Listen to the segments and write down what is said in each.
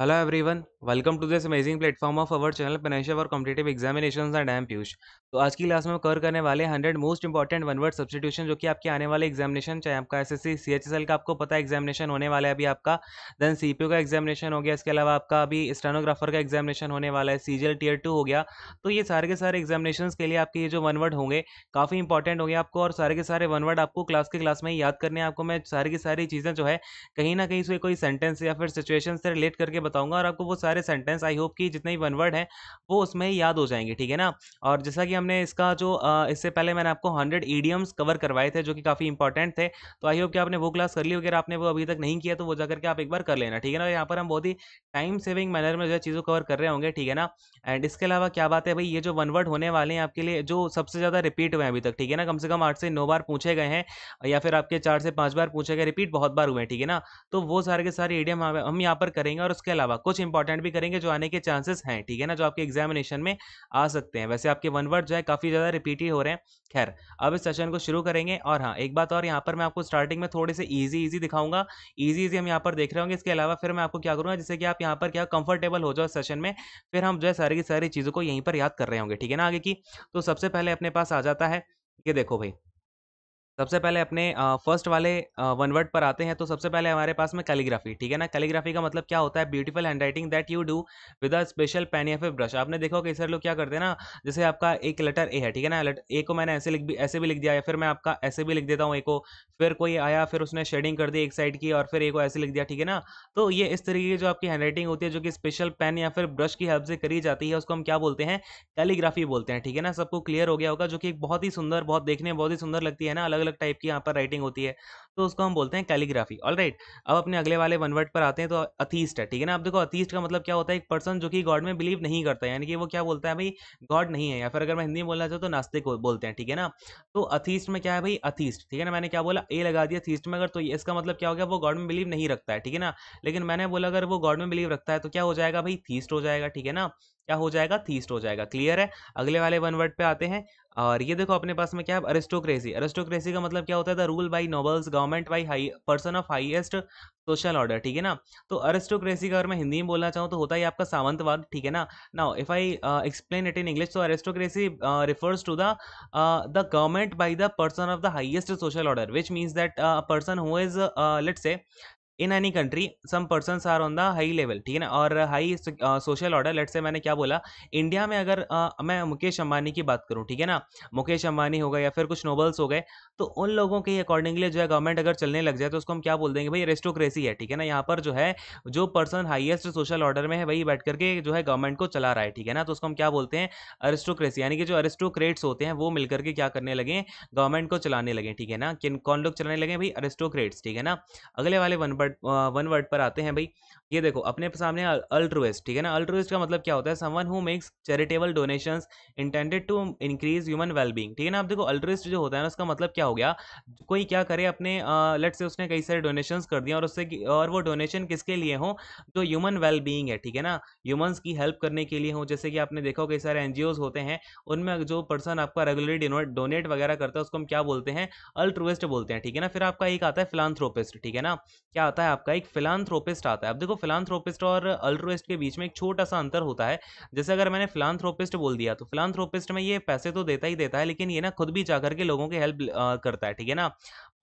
Hello everyone welcome to this amazing platform of our channel panacea और competitive examination and am Piyush तो आज की class में हम कवर करने वाले 100 most important one word substitution जो कि आपके आने वाले एग्जामिनेशन चाहे आपका एसएससी सीएचएसएल का आपको पता है एग्जामिनेशन होने वाला है अभी आपका देन सी का एग्जामिनेशन हो गया इसके अलावा आपका अभी स्टेनोग्राफर का एग्जामिनेशन होने वाला है सीजीएल टीयर टू हो गया तो ये सारे के सारे एग्जामिनेशन के लिए आपके ये जो वन वर्ड होंगे काफ़ी इंपॉर्टेंट होंगे आपको और सारे के सारे वन वर्ड आपको क्लास के क्लास में याद करने आपको मैं सारी की सारी चीज़ें जो है कहीं ना कहीं से कोई सेंटेंस या फिर सिचुएशन से रिलेट करके बताऊंगा और आपको वो सारे सेंटेंस आई होप कि जितने भी वन वर्ड हैं वो उसमें ही याद हो जाएंगे ठीक है ना और जैसा कि हमने इसका जो इससे पहले मैंने आपको हंड्रेड ईडियम्स कवर करवाए थे जो कि काफ़ी इंपॉर्टेंट थे तो आई होप कि आपने वो क्लास कर ली वगैरह आपने वो अभी तक नहीं किया तो वो जाकर के आप एक बार कर लेना ठीक है ना यहाँ पर हम बहुत ही टाइम सेविंग मैनर में जो है चीज़ों कवर कर रहे होंगे ठीक है ना एंड इसके अलावा क्या बात है भाई ये जो वन वर्ड होने वाले हैं आपके लिए जो सबसे ज़्यादा रिपीट हुए हैं अभी तक ठीक है ना कम से कम आठ से नौ बार पूछे गए हैं या फिर आपके चार से पाँच बार पूछे गए रिपीट बहुत बार हुए हैं ठीक है ना तो वो सारे के सारे ईडियम हम यहाँ पर करेंगे और उसके इसके अलावा कुछ इंपॉर्टेंट भी करेंगे जो आने के चांसेस हैं ठीक है ना जो आपके एग्जामिनेशन में आ सकते हैं वैसे आपके वन वर्ड जो है काफ़ी ज़्यादा रिपीट ही हो रहे हैं खैर अब इस सेशन को शुरू करेंगे और हाँ एक बात और यहाँ पर मैं आपको स्टार्टिंग में थोड़े से ईजी ईजी दिखाऊंगा ईजी ईजी हम यहाँ पर देख रहे होंगे इसके अलावा फिर मैं आपको क्या करूँगा जिससे कि आप यहाँ पर क्या कंफर्टेबल हो जाओ सेशन में फिर हम जो है सारी की सारी चीज़ों को यहीं पर याद कर रहे होंगे ठीक है ना आगे की तो सबसे पहले अपने पास आ जाता है ये देखो भाई सबसे पहले अपने फर्स्ट वाले वन वर्ड पर आते हैं तो सबसे पहले हमारे पास में कैलीग्राफी ठीक है ना कैलीग्राफी का मतलब क्या होता है beautiful handwriting that you do with a special pen या फिर ब्रश आपने देखा कि सर लोग क्या करते हैं ना जैसे आपका एक लेटर ए है ठीक है ना ए को मैंने ऐसे लिख भी ऐसे भी लिख दिया या फिर मैं आपका ऐसे भी लिख देता हूँ ए को फिर कोई आया फिर उसने शेडिंग कर दी एक साइड की और फिर ए को ऐसे लिख दिया ठीक है ना तो ये इस तरीके की जो आपकी हैंड राइटिंग होती है जो कि स्पेशल पेन या फिर ब्रश की हेल्प से करी जाती है उसको हम क्या बोलते हैं कैलीग्राफी बोलते हैं ठीक है ना सबको क्लियर हो गया होगा जो कि बहुत ही सुंदर बहुत देखने में बहुत ही सुंदर लगती है ना अलग अलग अलग टाइप की यहाँ पर राइटिंग होती है तो उसको हम बोलते हैं कैलीग्राफी ऑल राइट अब अपने अगले वाले वन वर्ड पर आते हैं तो अथीस्ट है ठीक है ना आप देखो अथीस्ट का मतलब क्या होता है एक पर्सन जो कि गॉड में बिलीव नहीं करता यानी कि वो क्या बोलता है भाई गॉड नहीं है या फिर अगर मैं हिंदी में बोलना चाहूँ तो नास्तिक बोलते हैं ठीक है ना तो अथीस्ट में क्या है भाई अथीस्ट ठीक है ना मैंने क्या बोला ए लगा दिया थीस्ट में अगर तो इसका मतलब क्या हो गया वो गॉड में बिलीव नहीं रखता है ठीक है ना लेकिन मैंने बोला अगर वो गॉड में बिलीव रखता है तो क्या हो जाएगा भाई थीस्ट हो जाएगा ठीक है ना क्या हो जाएगा थीस्ट हो जाएगा क्लियर है अगले वाले वन वर्ड पे आते हैं और ये देखो अपने पास में क्या है अरिस्टोक्रेसी अरिस्टोक्रेसी का मतलब क्या होता है the rule by nobles government by high person of highest social order ठीक है ना तो अरिस्टोक्रेसी का अगर मैं हिंदी में बोलना चाहूँ तो होता है आपका सावंतवाद ठीक है ना now if I explain it in English तो aristocracy refers to the the government by the person of the highest social order which means that person who is let's say in any country some person are on the high level ठीक है ना और high social order late से मैंने क्या बोला India में अगर uh, मैं मुकेश अंबानी की बात करूँ ठीक है ना मुकेश अंबानी हो गए या फिर कुछ नोबल्स हो गए तो उन लोगों के अकॉर्डिंगली जो है गवर्नमेंट अगर चलने लग जाए तो उसको हम क्या बोल देंगे भाई रेस्टोक्रेसी है ठीक है ना यहाँ पर जो है जो पर्सन हाइएस्ट सोशल ऑर्डर में है वही बैठ करके जो है गवर्नमेंट को चला रहा है ठीक है ना तो उसको हम क्या बोलते हैं अरिस्टोक्रेसी यानी कि जो अरिस्टोक्रेट्स होते हैं वो मिलकर के क्या करने लगे गवर्नमेंट को चलाने लगे ठीक है ना किन कौन लोग चलाने लगे भाई अरिस्टोक्रेट्स ठीक है ना अगले वाले वन पर वर्ड वन वर्ड पर आते हैं भाई ये देखो अपने सामने अल्ट्रोइस्ट ठीक है ना अल्ट्रोइस्ट का मतलब क्या होता है someone who makes charitable donation intended to increase human wellbeing ठीक है ना आप देखो अल्ट्रोइस्ट जो होता है ना उसका मतलब क्या हो गया कोई क्या करे अपने लेट से उसने कई सारे डोनेशन कर दिए और उससे और वो डोनेशन किसके लिए हो जो ह्यूमन वेलबींग है ठीक है ना ह्यूमन्स की हेल्प करने के लिए हो जैसे कि आपने देखा कई सारे एनजीओ होते हैं उनमें जो पर्सन आपका रेगुलरली डोनेट वगैरह करता है उसको हम क्या बोलते हैं अल्ट्रोइस्ट बोलते हैं ठीक है ना फिर आपका एक आता है फिलानथ्रोपिस्ट ठीक है ना क्या आता है आपका एक फिलानथ्रोपिस्ट आता है अब देखो फिलानथ्रोपिस्ट और अल्ट्रोइस्ट के बीच में एक छोटा सा अंतर होता है जैसे अगर मैंने फिलानथ्रोपिस्ट बोल दिया तो फिलानथ्रोपिस्ट में ये पैसे तो देता ही देता है लेकिन ये ना खुद भी जाकर के लोगों की हेल्प करता है ठीक है ना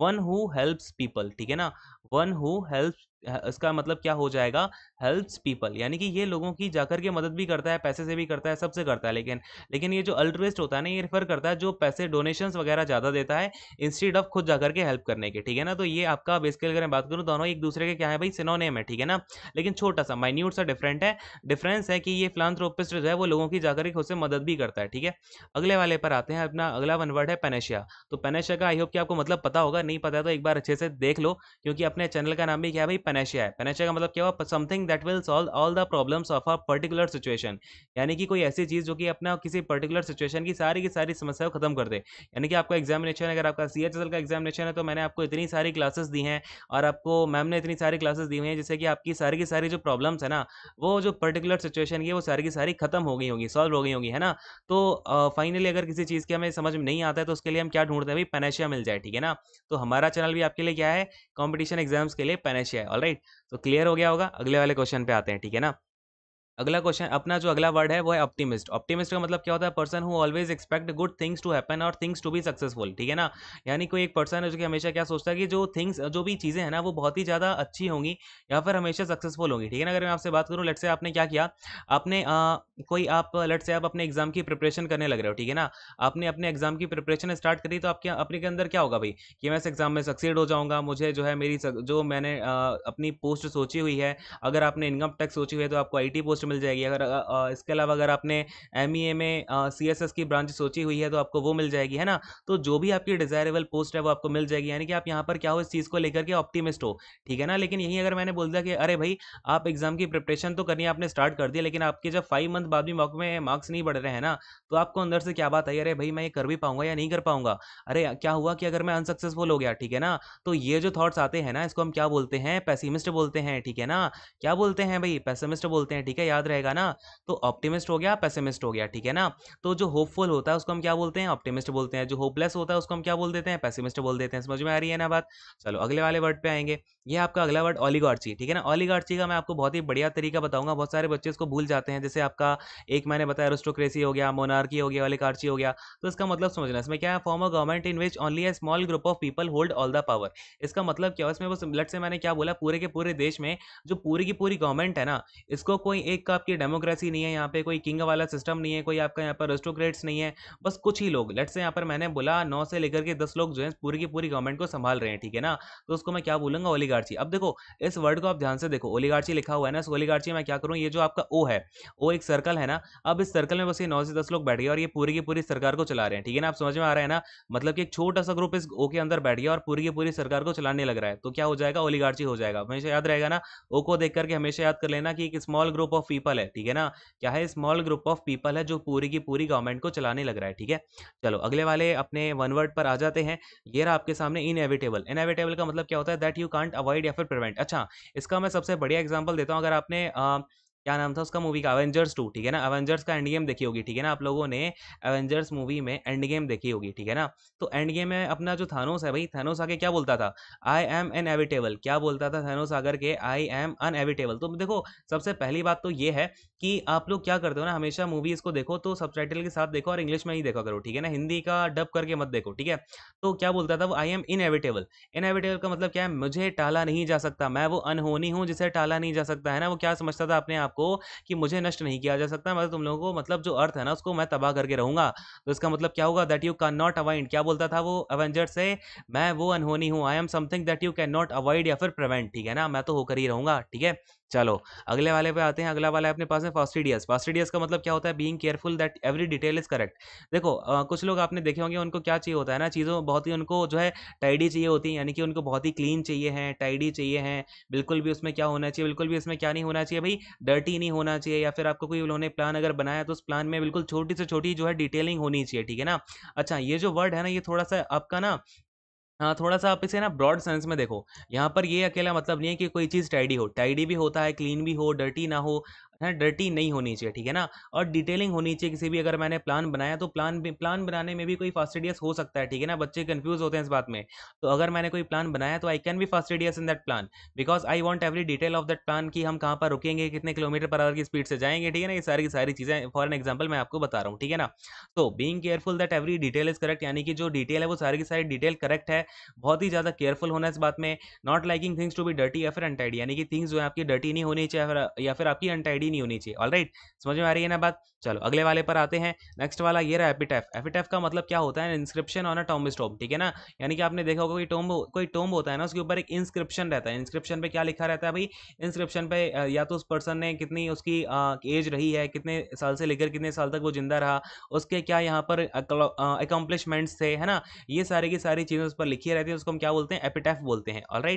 वन हु हेल्प्स पीपल ठीक है ना वन हु हेल्प्स इसका मतलब क्या हो जाएगा हेल्प्स पीपल यानी कि ये लोगों की जाकर के मदद भी करता है पैसे से भी करता है सबसे करता है लेकिन लेकिन ये जो अल्ट्रिस्ट होता है ना ये रेफर करता है जो पैसे डोनेशंस वगैरह ज़्यादा देता है इंस्टीड ऑफ खुद जाकर के हेल्प करने के ठीक है ना तो ये आपका बेसिकली अगर मैं बात करूँ दोनों एक दूसरे के क्या है भाई सिनोनेम है ठीक है ना लेकिन छोटा सा माइन्यूट सा डिफरेंट है डिफरेंस है कि ये फ्लानथ्रोपिस्ट जो है वो लोगों की जाकर के खुद से मदद भी करता है ठीक है अगले वाले पर आते हैं अपना अगला वन वर्ड है पेनेशिया तो पेनेशिया का आई होप कि आपको मतलब पता होगा नहीं पता तो एक बार अच्छे से देख लो क्योंकि अपने चैनल का नाम भी क्या है भाई पेनेशिया है पेनेशिया का मतलब क्या हुआ something that will solve all the problems of a particular situation यानी कि कोई ऐसी चीज़ जो कि अपना किसी पर्टिकुलर सिचुएशन की सारी की सारी समस्या को खत्म कर दे यानी कि आपका एग्जामिनेशन अगर आपका सी का एग्जामिनेशन है तो मैंने आपको इतनी सारी क्लासेस दी हैं और आपको मैम ने इतनी सारी क्लासेस दी हुई हैं जैसे कि आपकी सारी की सारी जो प्रॉब्लम्स है ना वो जो पर्टिकुलर सिचुएशन की वो सारी की सारी खत्म हो गई होगी सॉल्व हो गई होगी है ना तो फाइनली अगर किसी चीज़ की हमें समझ में नहीं आता है तो उसके लिए हम क्या ढूंढते हैं भाई पेनेशिया मिल जाए ठीक है ना तो हमारा चैनल भी आपके लिए क्या है कॉम्पिटिशन एग्जाम्स के लिए पेनेशिया है राइट तो क्लियर हो गया होगा अगले वाले क्वेश्चन पे आते हैं ठीक है ना अगला क्वेश्चन अपना जो अगला वर्ड है वो है ऑप्टिमिस्ट ऑप्टिमिस्ट का मतलब क्या होता है person who always expect good things to happen और थिंग्स टू बी सक्सेसफुल ठीक है ना यानी कोई एक पर्सन है जो कि हमेशा क्या सोचता है कि जो थिंग्स जो भी चीज़ें हैं ना वो बहुत ही ज़्यादा अच्छी होंगी या फिर हमेशा सक्सेसफुल होंगी ठीक है ना अगर मैं आपसे बात करूँ लट से आपने क्या किया आपने आ, कोई आप लट से आप अपने एग्जाम की प्रिपरेशन करने लग रहे हो ठीक है ना आपने अपने एग्जाम की प्रिपरेशन स्टार्ट करी तो आपके अपने के अंदर क्या होगा भाई कि मैं इस एग्जाम में सक्सेड हो जाऊँगा मुझे जो है मेरी जो मैंने अपनी पोस्ट सोची हुई है अगर आपने इनकम टैक्स सोची हुई है तो आपको आई पोस्ट मिल जाएगी अगर इसके अलावा अगर आपने एम e में सी की ब्रांच सोची हुई है तो आपको वो मिल जाएगी है ना तो जो भी आपकी डिजायरेबल पोस्ट है वो आपको मिल जाएगी यानी कि आप यहाँ पर क्या हो इस चीज़ को लेकर के ऑप्टिमिस्ट हो ठीक है ना लेकिन यही अगर मैंने बोल दिया कि अरे भाई आप एग्जाम की प्रिपरेशन तो करनी आपने स्टार्ट कर दिया लेकिन आपके जब फाइव मंथ बाद भी मॉक में मार्क्स नहीं बढ़ रहे हैं ना तो आपको अंदर से क्या बात आई अरे भाई मैं ये कर भी पाऊंगा या नहीं कर पाऊंगा अरे क्या हुआ कि अगर मैं अनसक्सेसफुल हो गया ठीक है ना तो ये जो थॉट्स आते हैं ना इसको हम क्या बोलते हैं पैसिमिस्ट बोलते हैं ठीक है ना क्या बोलते हैं भाई पैसिमिस्ट बोलते हैं ठीक है याद रहेगा ना तो ऑप्टिमिस्ट हो गया पेसिमिस्ट हो गया ठीक है ना तो जो होपफुल होता है उसको हम क्या बोलते हैं ऑप्टिमिस्ट बोलते हैं जो होपलेस होता है उसको हम क्या बोल देते हैं पेसिमिस्ट बोल देते हैं समझ में आ रही है ना बात चलो अगले वाले वर्ड पे आएंगे ये आपका अगला वर्ड ऑलीगार्ची ठीक है ना ऑलीगार्ची का मैं आपको बहुत ही बढ़िया तरीका बताऊंगा बहुत सारे बच्चे इसको भूल जाते हैं जैसे आपका एक मैंने बताया एरोस्टोक्रेसी हो गया मोनार्की हो गया ऑलीगार्ची हो गया तो इसका मतलब समझना इसमें क्या है form a government in which only a small group of people hold all the power इसका मतलब क्या है इसमें वो लट से मैंने क्या बोला पूरे के पूरे देश में जो पूरी की पूरी गवर्नमेंट है ना इसको कोई एक का आपकी डेमोक्रेसी नहीं है यहाँ पे कोई किंग वाला सिस्टम नहीं है कोई आपका यहाँ पर रेस्टोक्रेट्स नहीं है बस कुछ ही लोग लेट्स से यहाँ पर मैंने बोला नौ से लेकर के दस लोग जो है पूरी की पूरी गवर्नमेंट को संभाल रहे हैं ठीक है ना तो उसको मैं क्या बोलूंगा ओलीगार्ची अब देखो इस वर्ड को आप ध्यान से देखो ओलीगार्ची लिखा हुआ है ना इस ओलीगार्ची में क्या करूँ ये जो आपका ओ है ओ एक सर्कल है ना अब इस सर्कल में बस ये नौ से दस लोग बैठ गए और ये पूरी की पूरी सरकार को चला रहे हैं ठीक है ना आप समझ में आ रहा है ना मतलब कि एक छोटा सा ग्रुप इस ओ के अंदर बैठ गया और पूरी की पूरी सरकार को चलाने लग रहा है तो क्या हो जाएगा ओलीगार्ची हो जाएगा हमेशा याद रहेगा ना ओ को देख करके हमेशा याद कर लेना कि एक स्मॉल ग्रुप ऑफ पीपल है ठीक है ना क्या है स्मॉल ग्रुप ऑफ पीपल है जो पूरी की पूरी गवर्नमेंट को चलाने लग रहा है ठीक है चलो अगले वाले अपने वन वर्ड पर आ जाते हैं ये रहा आपके सामने इनएविटेबल इनएविटेबल का मतलब क्या होता है दैट यू कांट अवॉइड या फिर प्रिवेंट अच्छा इसका मैं सबसे बढ़िया एग्जाम्पल देता हूँ अगर आपने आ, क्या नाम था उसका मूवी का अवेंजर्स टू ठीक है ना अवेंजर्स का एंड गेम देखी होगी ठीक है ना आप लोगों ने अवेंजर्स मूवी में एंड गेम देखी होगी ठीक है ना तो एंड गेम में अपना जो थानोस है भाई थानोस आके क्या बोलता था आई एम एविटेबल क्या बोलता था थानोस आकर के आई एम अनएविटेबल तो देखो सबसे पहली बात तो ये है कि आप लोग क्या करते हो ना हमेशा मूवीज को देखो तो सब के साथ देखो और इंग्लिश में ही देखा करो ठीक है ना हिंदी का डब करके मत देखो ठीक है तो क्या बोलता था वो आई एम इनएविटेबल इनएविटेबल का मतलब क्या है मुझे टाला नहीं जा सकता मैं वो अनहोनी हूँ जिसे टाला नहीं जा सकता है ना वो क्या समझता था अपने आप आपको कि मुझे नष्ट नहीं किया जा सकता मतलब तुम लोगों को मतलब जो अर्थ है ना उसको मैं तबाह करके रहूंगा तो इसका मतलब क्या होगा that you can not avoid क्या बोलता था वो एवेंजर्स से मैं वो अनहोनी हूँ I am something that you can not avoid या फिर प्रिवेंट ठीक है ना मैं तो होकर ही रहूंगा ठीक है चलो अगले वाले पे आते हैं अगला वाला है अपने पास है फास्टिडियस फास्टिडियस का मतलब क्या होता है being careful that every detail is correct देखो आ, कुछ लोग आपने देखे होंगे उनको क्या चाहिए होता है ना चीज़ों बहुत ही उनको जो है टाइडी चाहिए होती है यानी कि उनको बहुत ही क्लीन चाहिए हैं टाइडी चाहिए हैं बिल्कुल भी उसमें क्या होना चाहिए बिल्कुल भी उसमें क्या नहीं होना चाहिए भाई डर्टी नहीं होना चाहिए या फिर आपको कोई उन्होंने प्लान अगर बनाया तो उस प्लान में बिल्कुल छोटी से छोटी जो है डिटेलिंग होनी चाहिए ठीक है ना अच्छा ये जो वर्ड है ना ये थोड़ा सा आपका ना हाँ थोड़ा सा आप इसे ना ब्रॉड सेंस में देखो यहाँ पर ये अकेला मतलब नहीं है कि कोई चीज़ टाइडी हो टाइडी भी होता है क्लीन भी हो डर्टी ना हो है डर्टी नहीं होनी चाहिए ठीक है ना और डिटेलिंग होनी चाहिए किसी भी अगर मैंने प्लान बनाया तो प्लान प्लान बनाने में भी कोई फास्टेडियस हो सकता है ठीक है ना बच्चे कन्फ्यूज होते हैं इस बात में तो अगर मैंने कोई प्लान बनाया तो I can be fastidious in that plan because I want every detail of that plan कि हम कहाँ पर रुकेंगे कितने किलोमीटर पर आवर की स्पीड से जाएंगे ठीक है ना ये सारी की सारी चीज़ें फॉर एन एग्जाम्पल मैं आपको बता रहा हूँ ठीक है ना तो being careful that every detail is correct यानी कि जो डिटेल है वो सारी की सारी डिटेल करेक्ट है बहुत ही ज़्यादा केयरफुल होना इस बात में not liking things to be dirty या फिर अनटाइडी यानी कि थिंग्स जो है आपकी डर्टी नहीं होनी चाहिए या फिर आपकी अनटाइडी बड़ी नहीं होनी चाहिए ऑल राइट समझ में आ रही है ना बात चलो अगले वाले पर आते हैं नेक्स्ट वाला ये रहा एपिटेफ एपिटेफ का मतलब क्या होता है inscription on a tomb is ठीक है ना यानी कि आपने देखा होगा कोई टॉम्ब कोई टॉम्ब होता है ना उसके ऊपर एक इंस्क्रिप्शन रहता है इंस्क्रिप्शन पे क्या लिखा रहता है भाई इंस्क्रिप्शन पे या तो उस पर्सन ने कितनी उसकी एज रही है कितने साल से लेकर कितने साल तक वो जिंदा रहा उसके क्या यहाँ पर अकम्पलिशमेंट्स थे है ना ये सारी की सारी चीज़ें उस पर लिखी रहती है उसको हम क्या बोलते हैं एपिटेफ बोलते हैं ऑल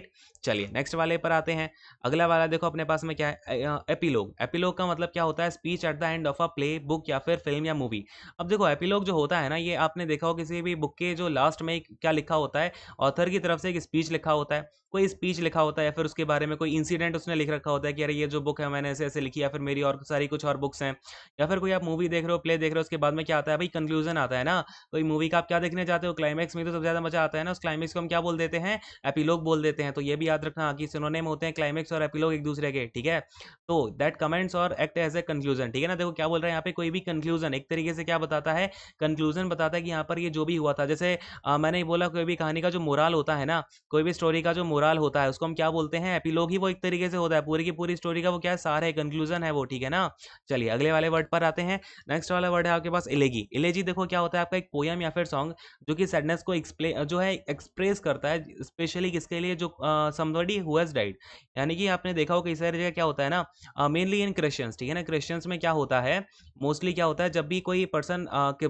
चलिए नेक्स्ट वाले पर आते हैं अगला वाला देखो अपने पास में क्या है एपिलोग एपिलोग एपिलोग का मतलब क्या होता है speech at the end of a play book या फिर फिल्म या मूवी अब देखो एपिलोग जो होता है ना ये आपने देखा हो किसी भी बुक के जो लास्ट में क्या लिखा होता है ऑथर की तरफ से एक स्पीच लिखा होता है कोई स्पीच लिखा होता है या फिर उसके बारे में कोई इंसिडेंट उसने लिख रखा होता है कि अरे ये जो बुक है मैंने ऐसे ऐसे लिखी या फिर मेरी और सारी कुछ और बुक्स हैं या फिर कोई आप मूवी देख रहे हो प्ले देख रहे हो उसके बाद में क्या आता है भाई कंक्लूजन आता है ना तो मूवी का आप क्या देखने जाते हो क्लाइमैक्स में तो सबसे ज़्यादा मजा आता है ना उस क्लाइमैक्स को हम क्या बोल देते हैं एपिलोग बोल देते हैं तो ये भी याद रखना कि सिनोनेम होते हैं क्लाइमैक्स और एपिलोग एक दूसरे के ठीक है तो दैट कमेंट्स और एक्ट एज ए कंक्लूजन ठीक है ना देखो क्या बोल रहे हैं यहाँ पे कोई भी कंक्लूजन एक तरीके से क्या बताता है कंक्लूजन बताता है कि यहाँ पर ये जो भी हुआ था जैसे मैंने बोला कोई भी कहानी का जो मोरल होता है ना कोई भी स्टोरी का जो मोरल ओवरऑल होता है उसको हम क्या बोलते हैं एपिलोग ही वो एक तरीके से होता है पूरी की पूरी स्टोरी का वो क्या है सार है कंक्लूजन है वो ठीक है ना चलिए अगले वाले वर्ड पर आते हैं नेक्स्ट वाला वर्ड है आपके पास इलेगी इलेजी देखो क्या होता है आपका एक पोयम या फिर सॉन्ग जो कि सैडनेस को एक्सप्ले जो है एक्सप्रेस करता है स्पेशली किसके लिए जो समी हुज डाइड यानी कि आपने देखा हो कई सारी जगह क्या होता है ना मेनली इन क्रिश्चियंस ठीक है ना क्रिश्चियंस में क्या होता है मोस्टली क्या होता है जब भी कोई पर्सन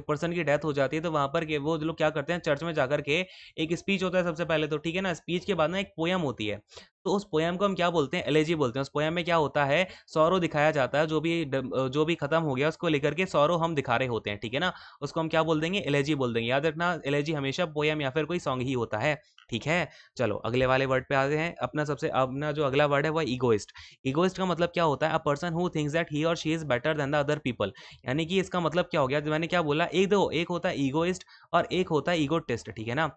पर्सन की डेथ हो जाती है तो वहां पर वो लोग क्या करते हैं चर्च में जाकर के एक स्पीच होता है सबसे पहले तो ठीक है ना स्पीच के बाद ना एक पोयम होती है तो उस पोयम को हम क्या बोलते हैं एलेजी बोलते हैं उस पोयम में क्या होता है सौरव दिखाया जाता है जो भी जो भी खत्म हो गया उसको लेकर के सौरव हम दिखा रहे होते हैं ठीक है ना उसको हम क्या बोल देंगे एलेजी बोल देंगे याद रखना एलेजी हमेशा पोयम या फिर कोई सॉन्ग ही होता है ठीक है चलो अगले वाले वर्ड पे आते हैं अपना सबसे अपना जो अगला वर्ड है वह इगोइस्ट इगोइस्ट का मतलब क्या होता है a person who thinks that he और she is better than the other people यानी कि इसका मतलब क्या हो गया मैंने क्या बोला एक दो एक होता है ईगोइस्ट और एक होता है ईगो ठीक है ना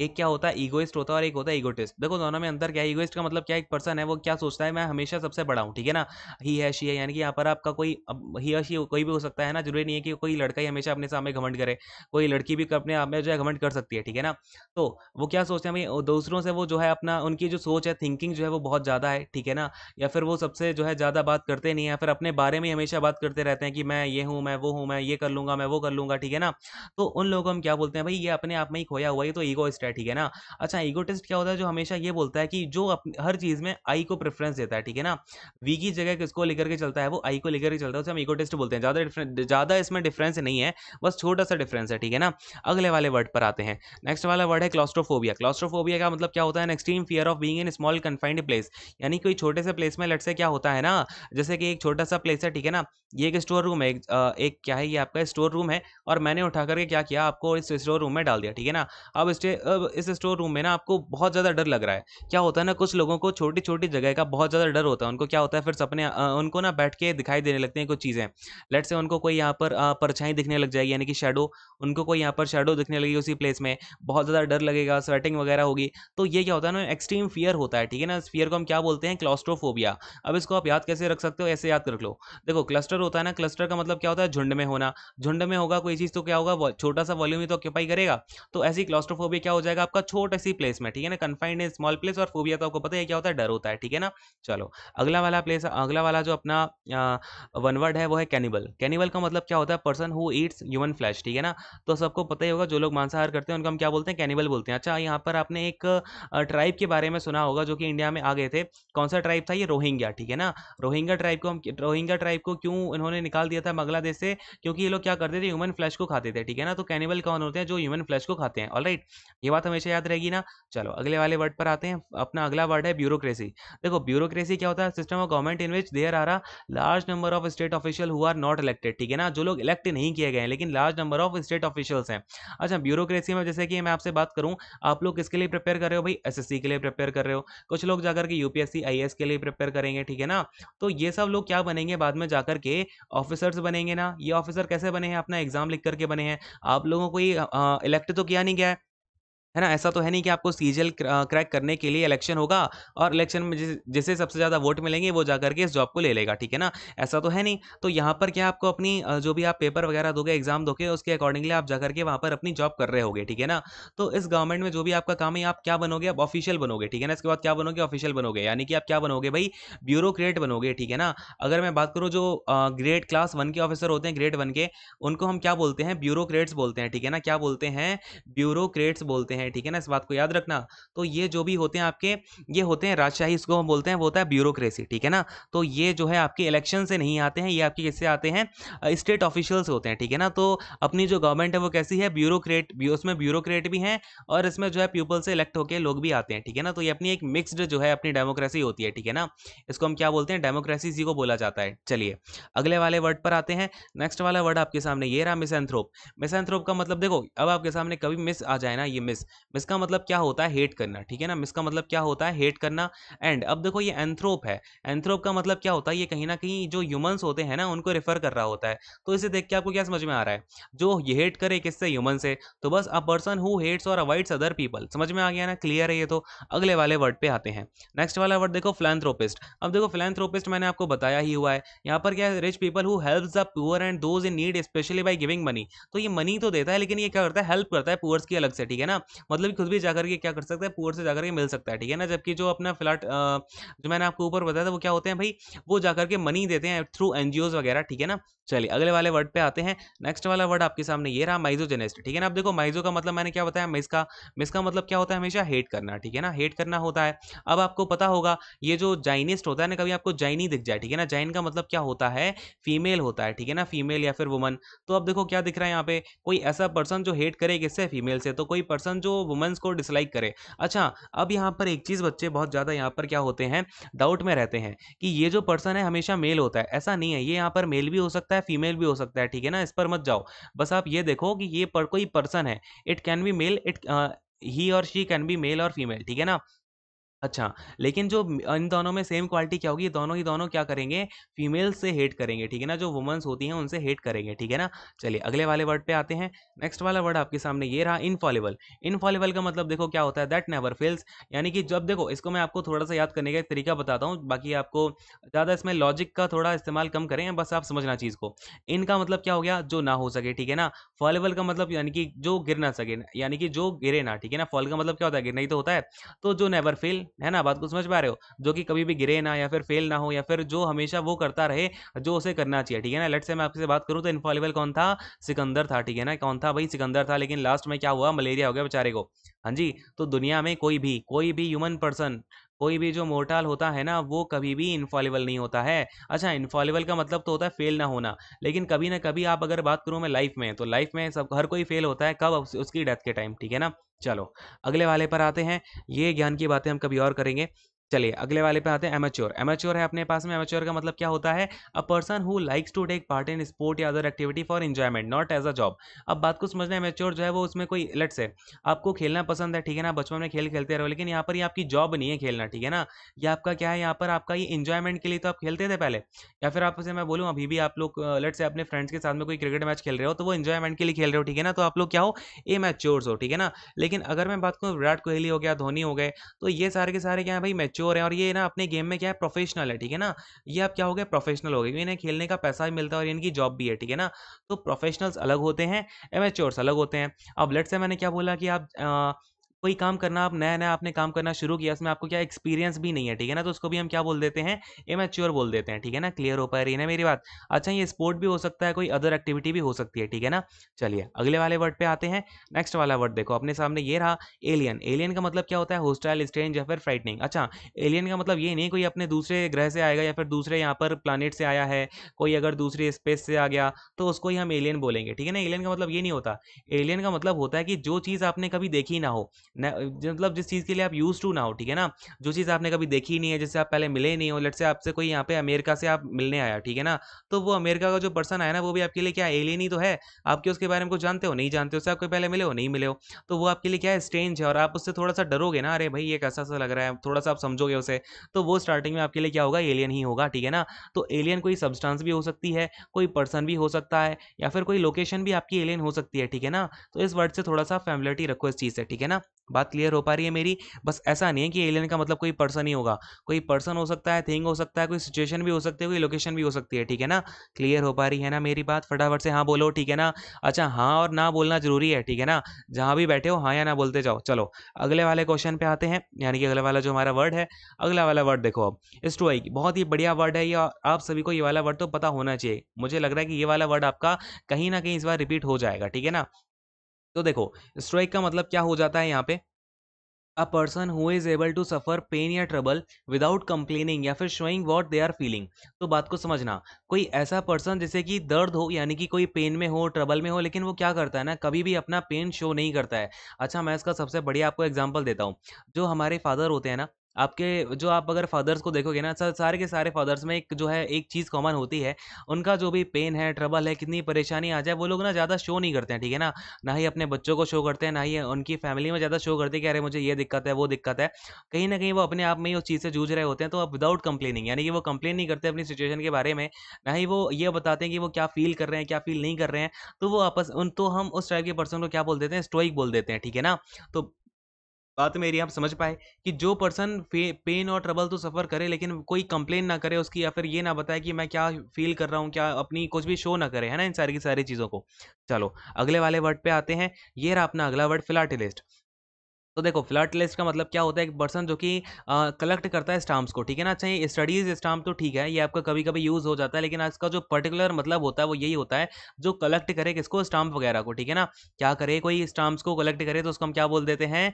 एक क्या होता है ईगोइस्ट होता है और एक होता है ईगोटिस्ट देखो दोनों में अंतर क्या है ईगोइस्ट का मतलब क्या एक पर्सन है वो क्या सोचता है मैं हमेशा सबसे बड़ा हूँ ठीक है ना ही है शी है यानी कि यहाँ पर आपका कोई ही है शी कोई भी हो सकता है ना जरूरी नहीं है कि कोई लड़का ही हमेशा अपने सामने घमंड करे कोई लड़की भी अपने आप में जो है घमंड कर सकती है ठीक है ना तो वो क्या सोचते हैं भाई दूसरों से वो जो है अपना उनकी जो सोच है थिंकिंग जो है वो बहुत ज़्यादा है ठीक है ना या फिर वो सबसे जो है ज़्यादा बात करते नहीं है फिर अपने बारे में हमेशा बात करते रहते हैं कि मैं ये हूँ मैं वो हूँ मैं ये कर लूँगा मैं वो कर लूँगा ठीक है ना तो उन लोगों को हम क्या बोलते हैं भाई ये अपने आप में ही खोया हुआ है तो ईगोइस्ट टेस्ट है ठीक है ना अच्छा ईगो टेस्ट क्या होता है जो हमेशा ये बोलता है कि जो हर चीज में आई को प्रेफरेंस देता है ठीक है ना वी की जगह किसको लेकर के चलता है वो आई को लेकर के चलता है उसे हम ईगो टेस्ट बोलते हैं ज्यादा ज्यादा इसमें डिफरेंस नहीं है बस छोटा सा डिफरेंस है ठीक है ना अगले वाले वर्ड पर आते हैं नेक्स्ट वाला वर्ड है क्लॉस्ट्रोफोबिया क्लॉस्ट्रोफोबिया का मतलब क्या होता है extreme fear of being in small confined place यानी कोई छोटे से प्लेस में लट से क्या होता है ना जैसे कि एक छोटा सा प्लेस है ठीक है ना ये एक स्टोर रूम है एक, एक क्या है ये आपका स्टोर रूम है और मैंने उठा करके क्या किया आपको इस स्टोर रूम में डाल दिया ठीक है ना अब इसके इस स्टोर रूम में ना आपको बहुत ज़्यादा डर लग रहा है क्या होता है ना कुछ लोगों को छोटी छोटी जगह का बहुत ज़्यादा डर होता है उनको क्या होता है फिर सपने उनको ना बैठ के दिखाई देने लगते हैं कुछ चीज़ें लेट से उनको कोई यहाँ पर परछाई दिखने लग जाएगी यानी कि शेडो उनको कोई यहाँ पर शेडो दिखने लगेगी उसी प्लेस में बहुत ज़्यादा डर लगेगा स्वेटिंग वगैरह होगी तो ये क्या होता है ना एक्सट्रीम फियर होता है ठीक है ना इस फियर को हम क्या बोलते हैं क्लॉस्ट्रोफोबिया अब इसको आप याद कैसे रख सकते हो ऐसे याद रख लो देखो क्लस्टर होता है ना क्लस्टर का मतलब क्या होता है झुंड में होना झुंड में होगा कोई चीज़ तो क्या होगा छोटा सा वॉल्यूम ही तो ऑक्यूपाई करेगा तो ऐसी क्लॉस्ट्रोफोबिया क्या हो जाएगा आपका छोटे सी प्लेस में ठीक है ना कन्फाइंड इन स्मॉल प्लेस और फोबिया तो आपको पता है क्या होता है डर होता है ठीक है ना चलो अगला वाला प्लेस अगला वाला जो अपना वन वर्ड है वो है कैनिबल कैनिबल का मतलब क्या होता है person who eats human flesh ठीक है ना तो सबको पता ही होगा जो लोग मांसाहार करते हैं उनका हम क्या बोलते हैं कैनिबल बोलते हैं अच्छा यहाँ पर आपने एक ट्राइब के बारे में सुना होगा जो कि इंडिया में आ गए थे कौन सा ट्राइब था ये रोहिंग्या ठीक है ना रोहिंग्या ट्राइब को हम रोहिंग्या ट्राइब को क्यों इन्होंने निकाल दिया था बांग्लादेश से क्योंकि ये लोग क्या करते थे ह्यूमन फ्लैश को खाते थे ठीक है ना तो कैनिबल कौन होते हैं जो ह्यूमन फ्लैश को खाते हैं ऑल ये बात हमेशा याद रहेगी ना चलो अगले वाले वर्ड पर आते हैं अपना अगला वर्ड है ब्यूरोक्रेसी देखो ब्यूरोक्रेसी क्या होता है system of government in which there are large number of state official who are not elected ठीक है ना जो लोग इलेक्ट नहीं किए गए हैं लेकिन large number of state officials हैं अच्छा ब्यूरोक्रेसी में जैसे कि मैं आपसे बात करूँ आप लोग किसके लिए प्रिपेयर कर रहे हो भाई एस के लिए प्रिपेयर कर रहे हो कुछ लोग जाकर के यूपीएससी आई के लिए प्रिपेयर करेंगे ठीक है ना तो ये सब लोग क्या बनेंगे बाद में जाकर के ऑफिसर्स बनेंगे ना ये ऑफिसर कैसे बने हैं अपना एग्जाम लिख करके बने हैं आप लोगों को इलेक्ट तो किया नहीं गया है है ना ऐसा तो है नहीं कि आपको सीजल क्रैक करने के लिए इलेक्शन होगा और इलेक्शन में जिसे सबसे ज़्यादा वोट मिलेंगे वो जा करके इस जॉब को ले लेगा ठीक है ना ऐसा तो है नहीं तो यहाँ पर क्या आपको अपनी जो भी आप पेपर वगैरह दोगे एग्जाम दोगे उसके अकॉर्डिंगली आप जा करके वहाँ पर अपनी जॉब कर रहे होगे ठीक है ना तो इस गवर्नमेंट में जो भी आपका काम है आप क्या बनोगे आप ऑफिशियल बनोगे ठीक है ना इसके बाद क्या बनोगे ऑफिशियल बनोगे यानी कि आप क्या बनोगे भाई ब्यूरोक्रेट बनोगे ठीक है ना अगर मैं बात करूँ जो ग्रेड क्लास वन के ऑफिसर होते हैं ग्रेड वन के उनको हम क्या बोलते हैं ब्यूरोक्रेट्स बोलते हैं ठीक है ना क्या बोलते हैं ब्यूरोक्रेट्स बोलते हैं हैं ठीक है ना इस बात को याद रखना तो ये जो भी होते हैं आपके ये होते हैं राजशाही इसको हम बोलते हैं वो होता है ब्यूरोक्रेसी ठीक है ना तो ये जो है आपके इलेक्शन से नहीं आते हैं ये आपके किससे आते हैं स्टेट ऑफिशियल्स होते हैं ठीक है ना तो अपनी जो गवर्नमेंट है वो कैसी है ब्यूरोक्रेट उसमें ब्यूरोक्रेट भी हैं और इसमें जो है पीपल से इलेक्ट होकर लोग भी आते हैं ठीक है ना तो ये अपनी एक मिक्सड जो है अपनी डेमोक्रेसी होती है ठीक है ना इसको हम क्या बोलते हैं डेमोक्रेसी इसी को बोला जाता है चलिए अगले वाले वर्ड पर आते हैं नेक्स्ट वाला वर्ड आपके सामने ये रहा मिसेंथ्रोप मिसेंथ्रोप का मतलब देखो अब आपके सामने कभी मिस आ जाए ना ये मिस मिस का मतलब क्या होता है हेट करना ठीक है ना मिस का मतलब क्या होता है हेट करना एंड अब देखो ये एंथ्रोप है एंथ्रोप का मतलब क्या होता है ये कहीं ना कहीं जो ह्यूमंस होते हैं ना उनको रेफर कर रहा होता है तो इसे देख के आपको क्या समझ में आ रहा है जो ये हेट करे किससे ह्यूमन से तो बस अ पर्सन हु हेट्स और अवॉइड्स अदर पीपल समझ में आ गया ना क्लियर है ये तो अगले वाले वर्ड पे आते हैं नेक्स्ट वाला वर्ड देखो फिलेंथ्रोपिस्ट अब देखो फिलेंथ्रोपिस्ट मैंने आपको बताया ही हुआ है यहाँ पर क्या rich people who help the poor and those in need specially by giving money तो ये मनी तो देता है लेकिन ये क्या करता है हेल्प करता है पुअर्स की अलग से ठीक है ना मतलब खुद भी जाकर के क्या कर सकता है पुअर से जाकर के मिल सकता है ठीक है ना जबकि जो अपना फ्लैट जो मैंने आपको ऊपर बताया था वो क्या होते हैं भाई वो जाकर के मनी देते हैं थ्रू एनजीओ वगैरह ठीक है ना चलिए अगले वाले वर्ड पे आते हैं नेक्स्ट वाला वर्ड आपके सामने ये रहा जेनेस्ट ठीक है ना आप देखो माइजो का मतलब मैंने क्या बताया मिस का मिस का मतलब क्या होता है हमेशा हेट करना ठीक है ना हेट करना होता है अब आपको पता होगा ये जो जाइनिस्ट होता है ना कभी आपको जाइनी दिख जाए ठीक है ना जाइन का मतलब क्या होता है फीमेल होता है ठीक है ना फीमेल या फिर वुमन तो अब देखो क्या दिख रहा है यहाँ पे कोई ऐसा पर्सन जो हेट करे किससे फीमेल से तो कोई पर्सन जो वुमेंस को डिसलाइक करे अच्छा अब यहाँ पर एक चीज़ बच्चे बहुत ज़्यादा यहाँ पर क्या होते हैं डाउट में रहते हैं कि ये जो पर्सन है हमेशा मेल होता है ऐसा नहीं है ये यहाँ पर मेल भी हो सकता है है फीमेल भी हो सकता है ठीक है ना इस पर मत जाओ बस आप ये देखो कि ये पर कोई पर्सन है it can be male it he और शी कैन बी मेल और फीमेल ठीक है ना अच्छा, लेकिन जो इन दोनों में सेम क्वालिटी क्या होगी, दोनों ही दोनों क्या करेंगे, फीमेल्स से हेट करेंगे, ठीक है ना? जो वुमन्स होती हैं, उनसे हेट करेंगे, ठीक है ना? चलिए अगले वाले वर्ड पे आते हैं, नेक्स्ट वाला वर्ड आपके सामने ये रहा इनफॉलेबल इनफॉलेबल का मतलब देखो क्या होता है दैट नेवर फेल्स यानी कि जब देखो इसको मैं आपको थोड़ा-सा याद करने का एक तरीका बताता हूँ, बाकी आपको ज़्यादा इसमें लॉजिक का थोड़ा इस्तेमाल कम करें, बस आप समझना चीज़ को। इन का मतलब क्या हो गया, जो ना हो सके, ठीक है ना? फॉलेबल का मतलब यानी कि जो गिर ना सके, यानी कि जो गिरे ना, ठीक है ना? फॉल का मतलब क्या होता है, गिरना ही तो होता है, तो जो नेवर फेल है ना बात को समझ पा रहे हो जो कि कभी भी गिरे ना या फिर फेल ना हो या फिर जो हमेशा वो करता रहे जो उसे करना चाहिए ठीक है ना लेट से मैं आपसे बात करूँ तो इन्फॉलेबल कौन था सिकंदर था ठीक है ना कौन था भाई सिकंदर था लेकिन लास्ट में क्या हुआ मलेरिया हो गया बेचारे को हाँ जी तो दुनिया में कोई भी कोई भी ह्यूमन पर्सन कोई भी जो मोर्टाल होता है ना वो कभी भी इनफॉलिबल नहीं होता है अच्छा इनफॉलिबल का मतलब तो होता है फेल ना होना लेकिन कभी ना कभी आप अगर बात करूँ मैं लाइफ में तो लाइफ में सब हर कोई फेल होता है कब उसकी डेथ के टाइम ठीक है ना चलो अगले वाले पर आते हैं ये ज्ञान की बातें हम कभी और करेंगे चलिए अगले वाले पे आते हैं एमेच्योर एमेच्योर है अपने पास में एमेच्योर का मतलब क्या होता है a person who likes to take part in sport या other activity for enjoyment not as a job अब बात को समझना है एमेच्योर जो है वो उसमें कोई लेट से आपको खेलना पसंद है ठीक है ना बचपन में खेल खेलते रहो लेकिन यहाँ पर ये आपकी जॉब नहीं है खेलना ठीक है ना ये आपका क्या है यहाँ पर आपका ये इंजॉयमेंट के लिए तो आप खेलते थे पहले या फिर आपसे मैं बोलूँ अभी भी आप लोग लट से अपने फ्रेंड्स के साथ में कोई क्रिकेट मैच खेल रहे हो तो वो इंजॉयमेंट के लिए खेल रहे हो ठीक है ना तो आप लोग क्या हो ए हो ठीक है ना लेकिन अगर मैं बात करूँ विराट कोहली हो गया धोनी हो गए तो ये सारे के सारे क्या है भाई मेच्योर मेच्योर है और ये ना अपने गेम में क्या है प्रोफेशनल है ठीक है ना ये आप क्या हो गए प्रोफेशनल हो गए इन्हें खेलने का पैसा भी मिलता है और इनकी जॉब भी है ठीक है ना तो प्रोफेशनल्स अलग होते हैं एमेच्योर्स अलग होते हैं अब लेट से मैंने क्या बोला कि आप कोई काम करना आप नया नया आपने काम करना शुरू किया उसमें आपको क्या एक्सपीरियंस भी नहीं है ठीक है ना तो उसको भी हम क्या बोल देते हैं इमेच्योर बोल देते हैं ठीक है ना क्लियर हो पा रही है ना मेरी बात अच्छा ये स्पोर्ट भी हो सकता है कोई अदर एक्टिविटी भी हो सकती है ठीक है ना चलिए अगले वाले वर्ड पे आते हैं नेक्स्ट वाला वर्ड देखो अपने सामने ये रहा एलियन एलियन का मतलब क्या होता है होस्टाइल स्ट्रेंज या फिर फ्राइटनिंग अच्छा एलियन का मतलब ये नहीं कोई अपने दूसरे ग्रह से आएगा या फिर दूसरे यहाँ पर प्लानट से आया है कोई अगर दूसरे स्पेस से आ गया तो उसको ही हम एलियन बोलेंगे ठीक है ना एलियन का मतलब ये नहीं होता एलियन का मतलब होता है कि जो चीज़ आपने कभी देखी ना हो मतलब जिस चीज़ के लिए आप यूज टू ना हो ठीक है ना जो चीज़ आपने कभी देखी नहीं है जैसे आप पहले मिले नहीं हो लेट से आपसे कोई यहाँ पे अमेरिका से आप मिलने आया ठीक है ना तो वो अमेरिका का जो पर्सन आया ना वो भी आपके लिए क्या एलियन ही तो है आपके उसके बारे में कुछ जानते हो नहीं जानते हो उससे आपको पहले मिले हो नहीं मिले हो तो वो आपके लिए क्या है स्ट्रेंज है और आप उससे थोड़ा सा डरोगे ना अरे भाई ये कैसा सा लग रहा है थोड़ा सा आप समझोगे उसे तो वो स्टार्टिंग में आपके लिए क्या होगा एलियन ही होगा ठीक है ना तो एलियन कोई सब्सटांस भी हो सकती है कोई पर्सन भी हो सकता है या फिर कोई लोकेशन भी आपकी एलियन हो सकती है ठीक है ना तो इस वर्ड से थोड़ा सा फैमिलिटी रखो इस चीज़ से ठीक है ना बात क्लियर हो पा रही है मेरी बस ऐसा नहीं है कि एलियन का मतलब कोई पर्सन ही होगा कोई पर्सन हो सकता है थिंग हो सकता है कोई सिचुएशन भी हो सकती है कोई लोकेशन भी हो सकती है ठीक है ना क्लियर हो पा रही है ना मेरी बात फटाफट से हाँ बोलो ठीक है ना अच्छा हाँ और ना बोलना जरूरी है ठीक है ना जहाँ भी बैठे हो हाँ या ना बोलते जाओ चलो अगले वाले क्वेश्चन पे आते हैं यानी कि अगले वाला जो हमारा वर्ड है अगला वाला वर्ड देखो अब स्ट्रोइक बहुत ही बढ़िया वर्ड है ये आप सभी को ये वाला वर्ड तो पता होना चाहिए मुझे लग रहा है कि ये वाला वर्ड आपका कहीं ना कहीं इस बार रिपीट हो जाएगा ठीक है ना तो देखो स्ट्राइक का मतलब क्या हो जाता है यहाँ पे a person who is able to suffer pain या ट्रबल विदाउट कंप्लेनिंग या फिर showing what they are feeling तो बात को समझना कोई ऐसा पर्सन जैसे कि दर्द हो यानी कि कोई पेन में हो ट्रबल में हो लेकिन वो क्या करता है ना कभी भी अपना पेन शो नहीं करता है अच्छा मैं इसका सबसे बढ़िया आपको एग्जाम्पल देता हूँ जो हमारे फादर होते हैं ना आपके जो आप अगर फादर्स को देखोगे ना सर सारे के सारे फादर्स में एक जो है एक चीज़ कॉमन होती है उनका जो भी पेन है ट्रबल है कितनी परेशानी आ जाए वो लोग ना ज़्यादा शो नहीं करते हैं ठीक है ना ना ही अपने बच्चों को शो करते हैं ना ही उनकी फैमिली में ज़्यादा शो करते हैं कि अरे मुझे ये दिक्कत है वो दिक्कत है कहीं ना कहीं वो अपने आप में ही उस चीज़ से जूझ रहे होते हैं तो आप विदाउट कंप्लेनिंग यानी कि वो कंप्लेन नहीं करते अपनी सिचुएशन के बारे में ना ही वो ये बताते हैं कि वो क्या फील कर रहे हैं क्या फील नहीं कर रहे हैं तो वो आपस उन तो हम उस टाइप के पर्सन को क्या बोल देते हैं स्टोइक बोल देते हैं ठीक है ना तो बात मेरी आप समझ पाए कि जो पर्सन पेन और ट्रबल तो सफ़र करे लेकिन कोई कंप्लेन ना करे उसकी या फिर ये ना बताए कि मैं क्या फील कर रहा हूँ क्या अपनी कुछ भी शो ना करे है ना इन सारी की सारी चीज़ों को चलो अगले वाले वर्ड पे आते हैं ये रहा अपना अगला वर्ड फिलाटिलिस्ट तो देखो लिस्ट का मतलब क्या होता है एक पर्सन जो कि कलेक्ट करता है स्टाम्प्स को ठीक है ना अच्छा ये स्टडीज स्टाम्प तो ठीक है ये आपका कभी कभी यूज़ हो जाता है लेकिन आज का जो पर्टिकुलर मतलब होता है वो यही होता है जो कलेक्ट करे किसको स्टाम्प वगैरह को ठीक है ना क्या करे कोई स्टाम्प्स को कलेक्ट करे तो उसको हम क्या बोल देते हैं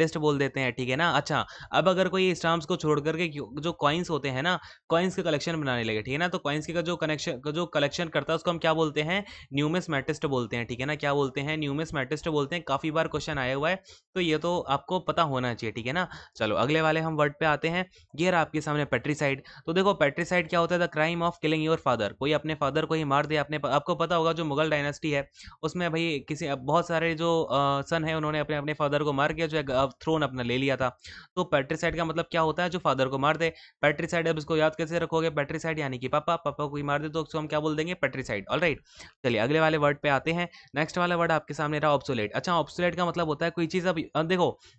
लिस्ट बोल देते हैं ठीक है ना अच्छा अब अगर कोई स्टाम्प्स को छोड़ करके जो कॉइन्स होते हैं ना कॉइन्स के कलेक्शन बनाने लगे ठीक है ना तो कॉइन्स का जो कनेक्शन जो कलेक्शन करता है उसको हम क्या बोलते हैं न्यूमिस मैटिस्ट बोलते हैं ठीक है ना क्या बोलते हैं न्यूमिस मैटिस्ट बोलते हैं काफ़ी बार क्वेश्चन आया हुआ है तो ये तो तो आपको पता होना चाहिए ठीक है ना चलो अगले वाले हम वर्ड पे आते हैं ये रहा आपके सामने पेट्रीसाइड तो देखो पेट्रीसाइड क्या होता है the crime of killing your father कोई अपने फादर को ही मार दिया अपने आपको पता होगा जो मुगल डायनेस्टी है उसमें भाई किसी बहुत सारे जो सन है उन्होंने अपने अपने फादर को मार किया जो थ्रोन अपना ले लिया था तो पेट्रीसाइड का मतलब क्या होता है जो फादर को मार दे पेट्रीसाइड अब इसको याद कैसे रखोगे पेट्रीसाइड यानी कि पापा पापा को ही मार दे तो उसको हम क्या बोल देंगे पेट्रीसाइड ऑल राइट चलिए अगले वाले वर्ड पे आते हैं नेक्स्ट वाला वर्ड आपके सामने रहा ऑप्सोलेट अच्छा ऑप्सोलेट का मतलब होता है कोई चीज़ अब देखो देखो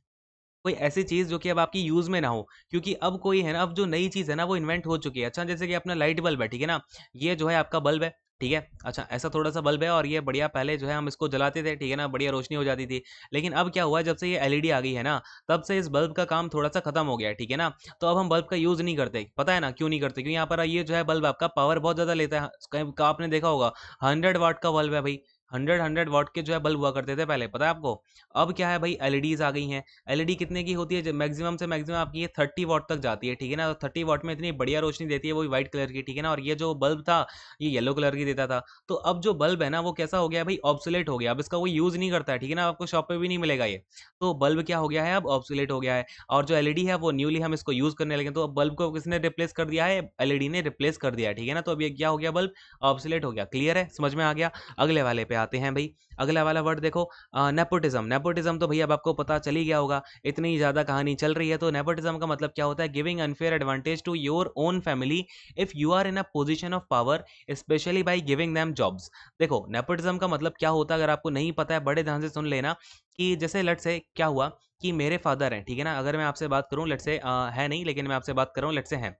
कोई ऐसी चीज़ जो कि अब आपकी यूज़ में ना हो क्योंकि अब कोई है ना अब जो नई चीज़ है ना वो इन्वेंट हो चुकी है अच्छा जैसे कि अपना लाइट बल्ब है ठीक है ना ये जो है आपका बल्ब है ठीक है अच्छा ऐसा थोड़ा सा बल्ब है और ये बढ़िया पहले जो है हम इसको जलाते थे ठीक है ना बढ़िया रोशनी हो जाती थी लेकिन अब क्या हुआ जब से ये एलईडी e आ गई है ना तब से इस बल्ब का काम थोड़ा सा खत्म हो गया ठीक है ना तो अब हम बल्ब का यूज़ नहीं करते पता है ना क्यों नहीं करते क्योंकि यहाँ पर ये जो है बल्ब आपका पावर बहुत ज़्यादा लेता है आपने देखा होगा हंड्रेड वाट का बल्ब है भाई हंड्रेड हंड्रेड वॉट के जो है बल्ब हुआ करते थे पहले पता है आपको अब क्या है भाई एलईडीज e आ गई हैं एलईडी e कितने की होती है मैक्सिमम से मैक्सिमम आपकी ये थर्टी वॉट तक जाती है ठीक है ना थर्टी तो वॉट में इतनी बढ़िया रोशनी देती है वो व्हाइट कलर की ठीक है ना और ये जो बल्ब था ये येलो कलर की देता था तो अब जो बल्ब है ना वो कैसा हो गया भाई ऑब्सोलेट हो गया अब इसका वो यूज़ नहीं करता है ठीक है ना आपको शॉप पर भी नहीं मिलेगा ये तो बल्ब क्या हो गया है अब ऑब्सोलेट हो गया है और जो एलईडी e है वो न्यूली हम इसको यूज़ करने लगे तो अब बल्ब को किसने रिप्लेस कर दिया है एल ने रिप्लेस कर दिया ठीक है ना तो अब ये क्या हो गया बल्ब ऑब्सोलेट हो गया क्लियर है समझ में आ गया अगले वाले पे आते हैं भाई अगला वाला वर्ड देखो नेपोटिज्म नेपोटिज्म तो भाई अब आपको पता चल ही गया होगा इतनी ज़्यादा कहानी चल रही है तो नेपोटिज्म का मतलब क्या होता है giving unfair advantage to your own family if you are in a position of power specially by giving them jobs देखो नेपोटिज्म का मतलब क्या होता है अगर आपको नहीं पता है बड़े ध्यान से सुन लेना कि जैसे लट से क्या हुआ कि मेरे फादर हैं ठीक है ना अगर मैं आपसे बात करूं लट से आ, है नहीं लेकिन मैं आपसे बात कर रहा हूं लट से हैं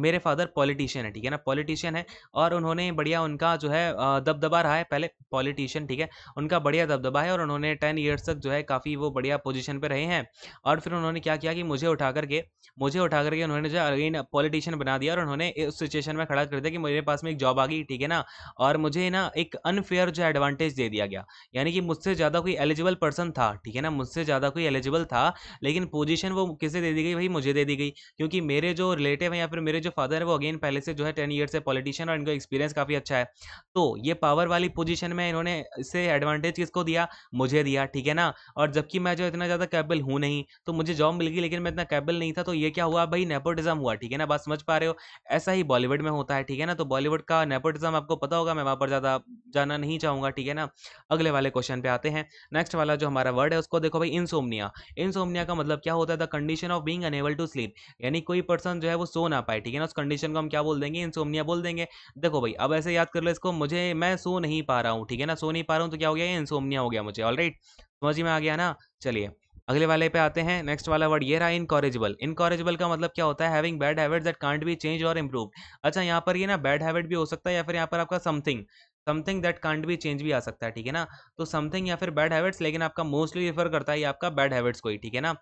मेरे फादर पॉलिटिशियन है ठीक है ना पॉलिटिशियन है और उन्होंने बढ़िया उनका जो है दबदबा रहा है पहले पॉलिटिशियन ठीक है उनका बढ़िया दबदबा है और उन्होंने टेन ईयर्स तक जो है काफ़ी वो बढ़िया पोजिशन पर रहे हैं और फिर उन्होंने क्या किया कि मुझे उठा करके मुझे उठा करके उन्होंने जो अगेन पॉलिटिशियन बना दिया और उन्होंने उस सिचुएशन में खड़ा कर दिया कि मेरे पास में एक जॉब आ गई ठीक है ना और मुझे ना एक अनफेयर जो एडवांटेज दे दिया गया यानी कि मुझसे ज़्यादा कोई एलिजिबल पर्सन था ठीक है ना मुझसे ज़्यादा कोई एलिजिबल था लेकिन पोजीशन वो किसे दे दी गई भाई मुझे दे दी गई क्योंकि मेरे जो रिलेटिव है या फिर मेरे जो फादर है वो अगेन पहले से जो है टेन ईयर से पॉलिटिशियन और इनका एक्सपीरियंस काफ़ी अच्छा है तो ये पावर वाली पोजिशन में इन्होंने इससे एडवांटेज किसको दिया मुझे दिया ठीक है ना और जबकि मैं जो इतना ज़्यादा कैपेबल हूँ नहीं तो मुझे जॉब मिल गई लेकिन मैं इतना कैपेबल नहीं था तो ये क्या हुआ भाई नेपोटिज्म हुआ ठीक है ना बात समझ पा रहे हो ऐसा ही बॉलीवुड में होता है ठीक है ना तो बॉलीवुड का नेपोटिज्म आपको पता होगा मैं वहाँ पर ज़्यादा जाना नहीं चाहूँगा ठीक है ना अगले वाले क्वेश्चन पे आते हैं नेक्स्ट वाला जो हमारा हमारा वर्ड है उसको देखो भाई इंसोमनिया इंसोमनिया का मतलब क्या होता है the condition of being unable to sleep यानी कोई पर्सन जो है वो सो ना पाए ठीक है ना उस कंडीशन को हम क्या बोल देंगे इंसोमनिया बोल देंगे देखो भाई अब ऐसे याद कर लो इसको मुझे मैं सो नहीं पा रहा हूँ ठीक है ना सो नहीं पा रहा हूँ तो क्या हो गया इंसोमनिया हो गया मुझे ऑल राइट समझ में आ गया ना चलिए अगले वाले पे आते हैं नेक्स्ट वाला वर्ड ये रहा इनकॉरेजेबल इनकॉरेजेबल का मतलब क्या होता है having bad habits that can't be change और इम्प्रूव अच्छा यहाँ पर ये ना बैड हैबिट भी हो सकता है या फिर यहाँ पर आपका something something that can't be change भी आ सकता है ठीक है ना तो समथिंग या फिर बैड हैबिट्स लेकिन आपका मोस्टली रिफर करता है आपका बैड हैबिट्स को ही ठीक है ना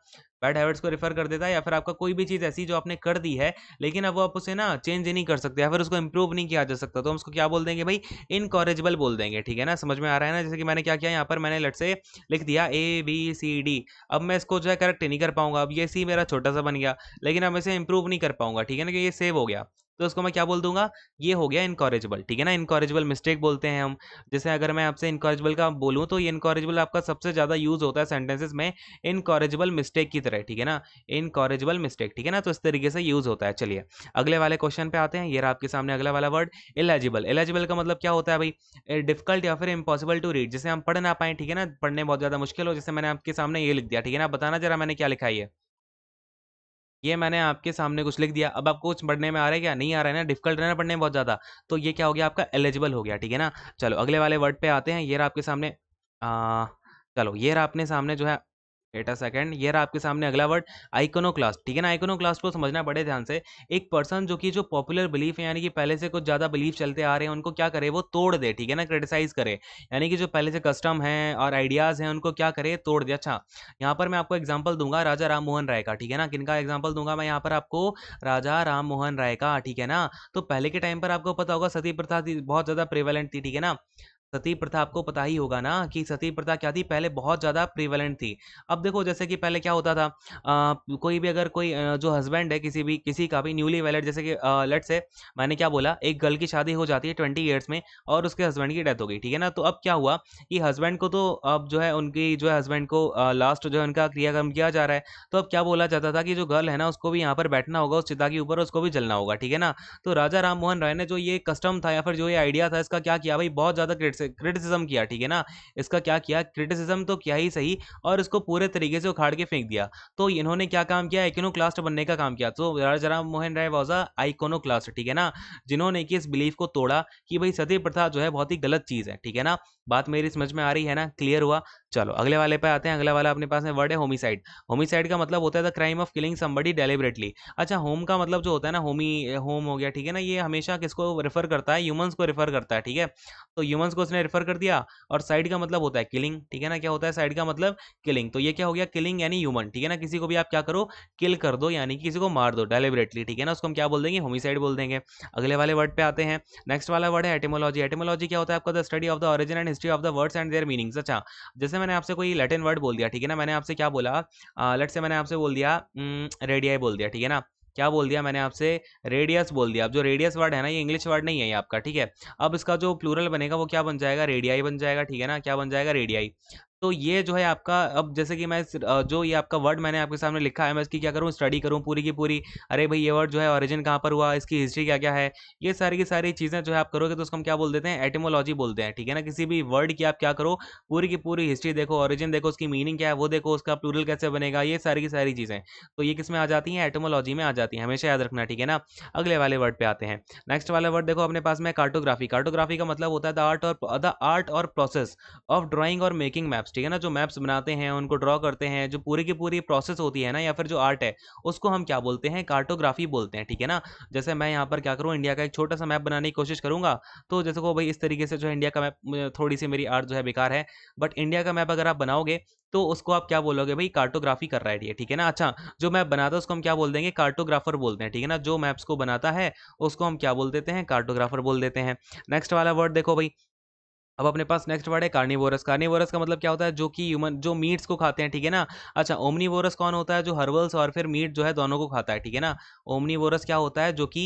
बैड हैबिट्स को रिफर कर देता है या फिर आपका कोई भी चीज़ ऐसी जो आपने कर दी है लेकिन अब वो आप उसे ना चेंज नहीं कर सकते या फिर उसको इंप्रूव नहीं किया जा सकता तो हम उसको क्या बोल देंगे भाई इनकॉरेजेबल बोल देंगे ठीक है ना समझ में आ रहा है ना जैसे कि मैंने क्या किया यहाँ पर मैंने लट से लिख दिया ए बी सी डी अब मैं इसको जो है करेक्ट नहीं कर पाऊंगा अब ये सी मेरा छोटा सा बन गया लेकिन अब इसे इंप्रूव नहीं कर पाऊंगा ठीक है ना कि ये सेव हो गया तो उसको मैं क्या बोल दूंगा ये हो गया इनकॉरेजेबल ठीक है ना इनकॉरेजेबल मिस्टेक बोलते हैं हम जैसे अगर मैं आपसे इनकॉरेजेबल का बोलूँ तो ये इनकॉरेजेबल आपका सबसे ज़्यादा यूज होता है सेंटेंसेस में इनकॉरेजेबल मिस्टेक की तरह ठीक है ना इनकॉरेजेबल मिस्टेक ठीक है ना तो इस तरीके से यूज होता है चलिए अगले वाले क्वेश्चन पे आते हैं ये आपके सामने अगला वाला वर्ड एलिजिबल एलिजिबल का मतलब क्या होता है भाई डिफिकल्ट या फिर इम्पॉसिबल टू रीड जैसे हम पढ़ ना पाए ठीक है ना पढ़ने बहुत ज़्यादा मुश्किल हो जैसे मैंने आपके सामने ये लिख दिया ठीक है ना बताना जरा मैंने क्या लिखा है ये मैंने आपके सामने कुछ लिख दिया अब आपको कुछ पढ़ने में आ रहा है क्या नहीं आ रहा है ना डिफिकल्ट रहना पढ़ने में बहुत ज़्यादा तो ये क्या हो गया आपका एलिजिबल हो गया ठीक है ना चलो अगले वाले वर्ड पे आते हैं ये रहा आपके सामने आ, चलो ये रहा अपने सामने जो है एटा सेकेंड ये रहा आपके सामने अगला वर्ड आइकोनो क्लास ठीक है ना आइकोनो क्लास को समझना बड़े ध्यान से एक पर्सन जो कि जो पॉपुलर बिलीफ है यानी कि पहले से कुछ ज़्यादा बिलीफ चलते आ रहे हैं उनको क्या करे वो तोड़ दे ठीक है ना क्रिटिसाइज करे यानी कि जो पहले से कस्टम है और आइडियाज़ हैं उनको क्या करे तोड़ दे अच्छा यहाँ पर मैं आपको एग्जाम्पल दूंगा राजा राम मोहन राय का ठीक है ना किनका एग्जाम्पल दूंगा मैं यहाँ पर आपको राजा राम मोहन राय का ठीक है ना तो पहले के टाइम पर आपको पता होगा सती प्रथा बहुत ज़्यादा प्रिवेलेंट थी ठीक है ना सती प्रथा आपको पता ही होगा ना कि सती प्रथा क्या थी पहले बहुत ज़्यादा प्रिवेलेंट थी अब देखो जैसे कि पहले क्या होता था आ, कोई भी अगर कोई जो हस्बैंड है किसी भी किसी का भी न्यूली वेलेड जैसे कि लेट से मैंने क्या बोला एक गर्ल की शादी हो जाती है ट्वेंटी ईयर्स में और उसके हस्बैंड की डेथ हो गई ठीक है ना तो अब क्या हुआ कि हस्बैंड को तो अब जो है उनकी जो है हस्बैंड को लास्ट जो है उनका क्रियाक्रम किया जा रहा है तो अब क्या बोला जाता था कि जो गर्ल है ना उसको भी यहाँ पर बैठना होगा उस चिता के ऊपर उसको भी जलना होगा ठीक है ना तो राजा राम मोहन राय ने जो ये कस्टम था या फिर जो ये आइडिया था इसका क्या किया भाई बहुत ज़्यादा क्रिटिस क्रिटिसिज्म किया ठीक है ना इसका क्या किया क्रिटिसिज्म तो किया ही सही और इसको पूरे तरीके से उखाड़ के फेंक दिया तो इन्होंने क्या काम किया इकोनोक्लास्ट बनने का काम किया तो Raja Mohan Roy was a iconoclast ठीक है ना जिन्होंने कि इस बिलीफ को तोड़ा कि भाई सती प्रथा जो है बहुत ही गलत चीज़ है ठीक है ना बात मेरी समझ में आ रही है ना क्लियर हुआ चलो अगले वाले पे आते हैं अगला वाला अपने पास में वर्ड है होमिसाइड होमिसाइड का मतलब होता है the crime of killing somebody deliberately अच्छा होम का मतलब जो होता है ना होमी होम हो गया ठीक है ना ये हमेशा किसको रेफर करता है ह्यूमंस को रेफर करता है ठीक है तो ह्यूमंस को उसने रेफर कर दिया और साइड का मतलब होता है किलिंग ठीक है ना क्या होता है साइड का मतलब किलिंग तो ये क्या हो गया किलिंग यानी ह्यूमन ठीक है ना किसी को भी आप क्या करो किल कर दो यानी किसी को मार दो डेलिबरेटली ठीक है ना उसको हम क्या बोल देंगे होमिसाइड बोल देंगे अगले वाले वर्ड पे आते हैं नेक्स्ट वाला वर्ड है एटेमोलॉजी एटेमोलॉजी क्या होता है आपका the study of the origin and history of the words and their meanings अच्छा जैसे मैंने आपसे कोई लैटिन वर्ड बोल दिया ठीक है ना मैंने आपसे क्या बोला लेट से मैंने आपसे बोल दिया रेडियाई हम्म, बोल दिया ठीक है ना क्या बोल दिया मैंने आपसे रेडियस बोल दिया अब जो रेडियस वर्ड है ना ये इंग्लिश वर्ड नहीं है ये आपका ठीक है अब इसका जो प्लूरल बनेगा वो क्या बन जाएगा रेडियाई बन जाएगा ठीक है ना क्या बन जाएगा रेडियाई तो ये जो है आपका अब जैसे कि मैं जो ये आपका वर्ड मैंने आपके सामने लिखा है मैं इसकी क्या करूँ स्टडी करूँ पूरी की पूरी अरे भाई ये वर्ड जो है ऑरिजिन कहाँ पर हुआ इसकी हिस्ट्री क्या क्या है ये सारी की सारी चीज़ें जो है आप करोगे तो उसको हम क्या बोल देते हैं एटिमोलॉजी बोलते हैं ठीक है ना किसी भी वर्ड की आप क्या करो पूरी की पूरी हिस्ट्री देखो ऑरिजिन देखो उसकी मीनिंग क्या है वो देखो उसका प्लूरल कैसे बनेगा ये सारी की सारी चीज़ें तो ये किस में आ जाती हैं एटमोलॉजी में आ जाती हैं हमेशा याद रखना ठीक है ना अगले वाले वर्ड पर आते हैं नेक्स्ट वाला वर्ड देखो अपने पास में कार्टोग्राफी कार्टोग्राफी का मतलब होता है द आर्ट और द आर्ट और प्रोसेस ऑफ ड्राइंग और मेकिंग मैप्स ठीक है ना जो मैप्स बनाते हैं उनको ड्रॉ करते हैं जो पूरी की पूरी प्रोसेस होती है ना या फिर जो आर्ट है उसको हम क्या बोलते हैं कार्टोग्राफी बोलते हैं ठीक है ना जैसे मैं यहाँ पर क्या करूँ इंडिया का एक छोटा सा मैप बनाने की कोशिश करूँगा तो जैसे को भाई इस तरीके से जो इंडिया का मैप थोड़ी सी मेरी आर्ट जो है बेकार है बट इंडिया का मैप अगर आप बनाओगे तो उसको आप क्या बोलोगे भाई कार्टोग्राफी कर रहा है ठीक है ना अच्छा जो मैप बनाता है उसको हम क्या बोल देंगे कार्टोग्राफर बोलते हैं ठीक है ना जो मैप्स को बनाता है उसको हम क्या बोल देते हैं कार्टोग्राफर बोल देते हैं नेक्स्ट वाला वर्ड देखो भाई अब अपने पास नेक्स्ट वर्ड है कार्निवोरस कार्निवोरस का मतलब क्या होता है जो कि ह्यूमन जो मीट्स को खाते हैं ठीक है ना अच्छा ओमनीवोरस कौन होता है जो हर्बल्स और फिर मीट जो है दोनों को खाता है ठीक है ना ओमनीवोरस क्या होता है जो कि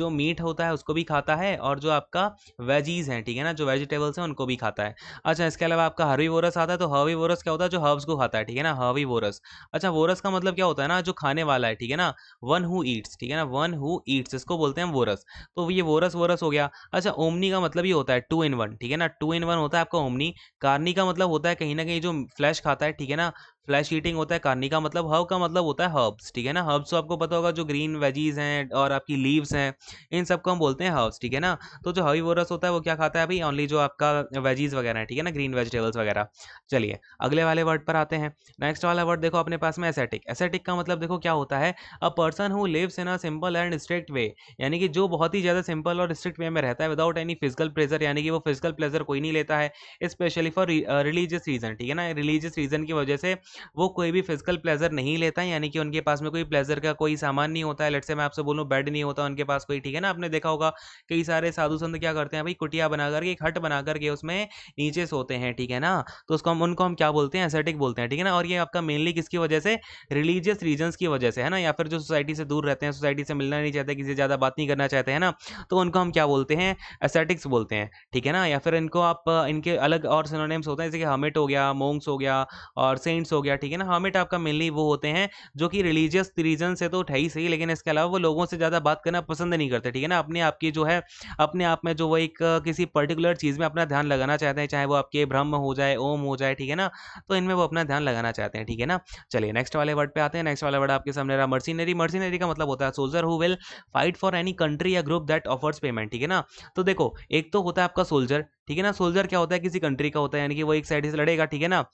जो मीट होता है उसको भी खाता है और जो आपका वेजीज हैं ठीक है ना जो वेजिटेबल्स हैं उनको भी खाता है अच्छा इसके अलावा आपका वोरस आता है तो वोरस क्या होता है जो हर्ब्स को खाता है ठीक है ना वोरस अच्छा वोरस का मतलब क्या होता है ना जो खाने वाला है ठीक है ना वन हु ईट्स ठीक है ना वन हु ईट्स इसको बोलते हैं वोरस तो ये वोरस वोरस हो गया अच्छा ओमनी का मतलब ये होता है टू इन वन ठीक है ना टू इन वन होता है आपका ओमनी कार्नी का मतलब होता है कहीं ना कहीं जो फ्लैश खाता है ठीक है ना फ्लैश ईटिंग होता है कार्नी का मतलब हर्ब का मतलब होता है हर्ब्स ठीक है ना हर्ब्स तो आपको पता होगा जो ग्रीन वेजीज हैं और आपकी लीव्स हैं इन सब को हम बोलते हैं हर्ब्स ठीक है ना तो जो वोरस होता है वो क्या खाता है अभी ओनली जो आपका वेजीज वगैरह है ठीक है ना ग्रीन वेजिटेबल्स वगैरह चलिए अगले वाले वर्ड पर आते हैं नेक्स्ट वाला वर्ड देखो अपने पास में एसेटिक एसेटिक का मतलब देखो क्या होता है a person who lives in a simple and strict way यानी कि जो बहुत ही ज़्यादा सिंपल और स्ट्रिक्ट वे में रहता है विदाउट एनी फिजिकल प्लेजर यानी कि वो फिजिकल प्लेजर कोई नहीं लेता है स्पेशली फॉर रिलीजियस रीज़न ठीक है ना रिलीजियस रीज़न की वजह से वो कोई भी फिजिकल प्लेजर नहीं लेता है यानी कि उनके पास में कोई प्लेजर का कोई सामान नहीं होता है लेट से मैं आपसे बोलूँ बेड नहीं होता उनके पास कोई ठीक है ना आपने देखा होगा कई सारे साधु संत क्या करते हैं भाई कुटिया बना करके एक हट बना करके उसमें नीचे सोते हैं ठीक है ना तो उसको हम उनको हम क्या बोलते हैं एसेटिक बोलते हैं ठीक है ना और ये आपका मेनली किसकी वजह से रिलीजियस रीजन्स की वजह से है ना या फिर जो सोसाइटी से दूर रहते हैं सोसाइटी से मिलना नहीं चाहते किसी से ज़्यादा बात नहीं करना चाहते हैं ना तो उनको हम क्या बोलते हैं एसेटिक्स बोलते हैं ठीक है ना या फिर इनको आप इनके अलग और सिनोनेम्स होते हैं जैसे कि हमेट हो गया मोंग्स हो गया और सेंट्स हो गया ठीक है ना हर्मिट आपका मेनली वो होते हैं जो कि रिलीजियस रीजन से तो उठाई सही लेकिन इसके अलावा वो लोगों से ज़्यादा बात करना पसंद नहीं करते ठीक है ना अपने आपकी जो है अपने आप में जो वो एक किसी पर्टिकुलर चीज़ में अपना ध्यान लगाना चाहते हैं चाहे वो आपके ब्रह्म हो जाए ओम हो जाए ठीक है ना तो इनमें वो अपना ध्यान लगाना चाहते हैं ठीक है ना चलिए नेक्स्ट वाले वर्ड पर आते हैं नेक्स्ट वाला वर्ड आपके सामने रहा मर्सीनरी मर्सीनरी का मतलब होता है soldier who will fight for any country या ग्रुप दैट ऑफर्स पेमेंट ठीक है ना तो देखो एक तो होता है आपका सोल्जर ठीक है ना सोल्जर क्या होता है किसी कंट्री का होता है यानी कि वो एक साइड से लड़ेगा ठीक है ना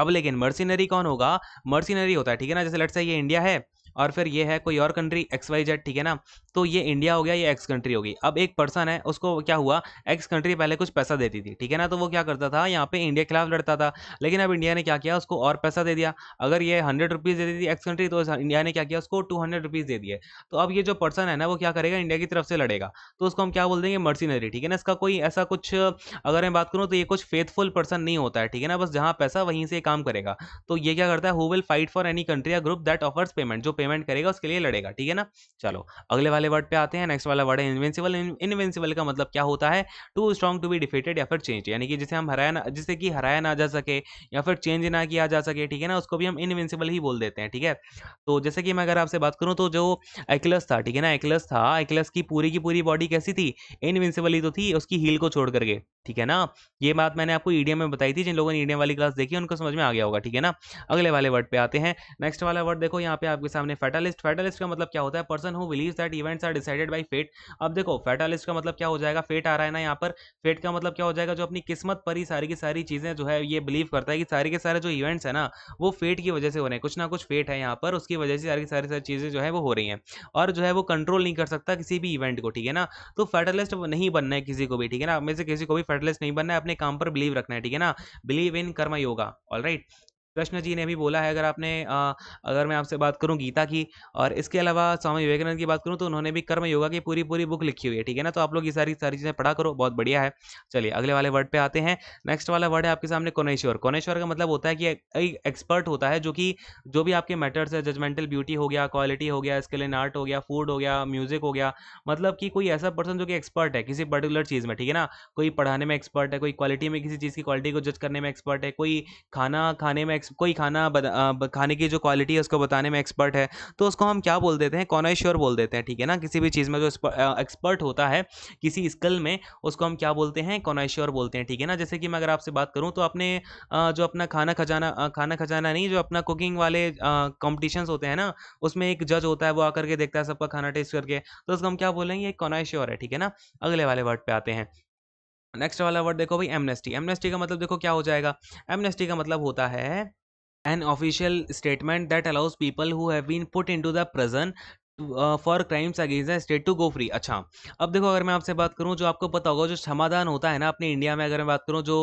अब लेकिन मर्सिनरी कौन होगा मर्सिनरी होता है ठीक है ना जैसे लट से ये इंडिया है और फिर ये है कोई और कंट्री एक्स वाई जेड ठीक है ना तो ये इंडिया हो गया ये एक्स कंट्री होगी अब एक पर्सन है उसको क्या हुआ एक्स कंट्री पहले कुछ पैसा देती थी ठीक है ना तो वो क्या करता था यहाँ पे इंडिया के खिलाफ लड़ता था लेकिन अब इंडिया ने क्या किया उसको और पैसा दे दिया अगर ये हंड्रेड रुपीज़ देती थी एक्स कंट्री तो इंडिया ने क्या किया उसको टू हंड्रेड रुपीज़ दे दिए तो अब ये जो पर्सन है ना वो क्या करेगा इंडिया की तरफ से लड़ेगा तो उसको हम क्या बोल देंगे मर्सीनरी ठीक है ना इसका कोई ऐसा कुछ अगर मैं बात करूँ तो ये कुछ फेथफुल पर्सन नहीं होता है ठीक है ना बस जहाँ पैसा वहीं से काम करेगा तो ये क्या करता है who will fight for any country या ग्रुप दैट ऑफर्स पेमेंट जो पेमेंट पेमेंट करेगा उसके लिए लड़ेगा ठीक है ना चलो अगले वाले वर्ड पे आते हैं नेक्स्ट वाला वर्ड है इन्वेंसिबल इन्वेंसिबल का मतलब क्या होता है too strong to be defeated या फिर चेंज यानी कि जिसे हम हराया ना जिसे कि हराया ना जा सके या फिर चेंज ना किया जा सके ठीक है ना उसको भी हम इन्वेंसिबल ही बोल देते हैं ठीक है तो जैसे कि मैं अगर आपसे बात करूँ तो जो एक्लस था ठीक है ना एक्लस था एक्लस की पूरी की पूरी बॉडी कैसी थी इनविंसिबल ही तो थी उसकी हील को छोड़ करके ठीक है ना ये बात मैंने आपको ईडीएम में बताई थी जिन लोगों ने ईडीएम वाली क्लास देखी उनको समझ में आ गया होगा ठीक है ना अगले वाले वर्ड पे आते हैं नेक्स्ट वाला वर्ड देखो यहाँ पे आपके सामने हैं फेटालिस्ट फेटालिस्ट का मतलब क्या होता है person who believe that events are decided by fate अब देखो फेटालिस्ट का मतलब क्या हो जाएगा फेट आ रहा है ना यहाँ पर फेट का मतलब क्या हो जाएगा जो अपनी किस्मत पर ही सारी की सारी चीज़ें जो है ये बिलीव करता है कि सारे के सारे जो इवेंट्स है ना वो फेट की वजह से हो रहे हैं कुछ ना कुछ फेट है यहाँ पर उसकी वजह से सारी की सारी सारी चीज़ें जो है वो हो रही हैं और जो है वो कंट्रोल नहीं कर सकता किसी भी इवेंट को ठीक है ना तो फेटलिस्ट नहीं बनना है किसी को भी ठीक है ना में से किसी को भी फेटलिस्ट नहीं बनना है अपने काम पर बिलीव रखना है ठीक है ना believe in karma yoga all right Krishna ji ने भी बोला है अगर आपने आ, अगर मैं आपसे बात करूँ गीता की और इसके अलावा स्वामी विवेकानंद की बात करूँ तो उन्होंने भी कर्म योगा की पूरी पूरी बुक लिखी हुई है ठीक है ना तो आप लोग ये सारी सारी चीज़ें पढ़ा करो बहुत बढ़िया है चलिए अगले वाले वर्ड पर आते हैं नेक्स्ट वाला वर्ड है आपके सामने कोनेश्वर कोनेश्वर का मतलब होता है कि एक एक्सपर्ट होता है जो कि जो भी आपके मैटर्स है जजमेंटल ब्यूटी हो गया क्वालिटी हो गया स्किल इन आर्ट हो गया फूड हो गया म्यूजिक हो गया मतलब कि कोई ऐसा पर्सन जो कि एक्सपर्ट है किसी पर्टिकुलर चीज़ में ठीक है ना कोई पढ़ाने में एक्सपर्ट है कोई क्वालिटी में किसी चीज़ की क्वालिटी को जज करने में एक्सपर्ट है कोई खाना खाने में कोई खाना बद, खाने की जो क्वालिटी है उसको बताने में एक्सपर्ट है तो उसको हम क्या बोल देते हैं कॉनाइश्योर बोल देते हैं ठीक है ना किसी भी चीज़ में जो एक्सपर्ट होता है किसी स्किल में उसको हम क्या बोलते हैं कॉनाइश्योर बोलते हैं ठीक है ना जैसे कि मैं अगर आपसे बात करूँ तो अपने जो अपना खाना खजाना खाना खजाना नहीं जो अपना कुकिंग वाले कॉम्पिटिशन्स होते हैं ना उसमें एक जज होता है वो आकर के देखता है सबका खाना टेस्ट करके तो उसको हम क्या बोलेंगे कॉनाइश्योर है ठीक है ना अगले वाले वर्ड पर आते हैं नेक्स्ट वाला वर्ड देखो भाई एमनेस्टी एमनेस्टी का मतलब देखो क्या हो जाएगा एमनेस्टी का मतलब होता है an official statement that allows people who have been put into the present for crimes against the state to go free अच्छा अब देखो अगर मैं आपसे बात करूं जो आपको पता होगा जो समाधान होता है ना अपने इंडिया में अगर मैं बात करूं जो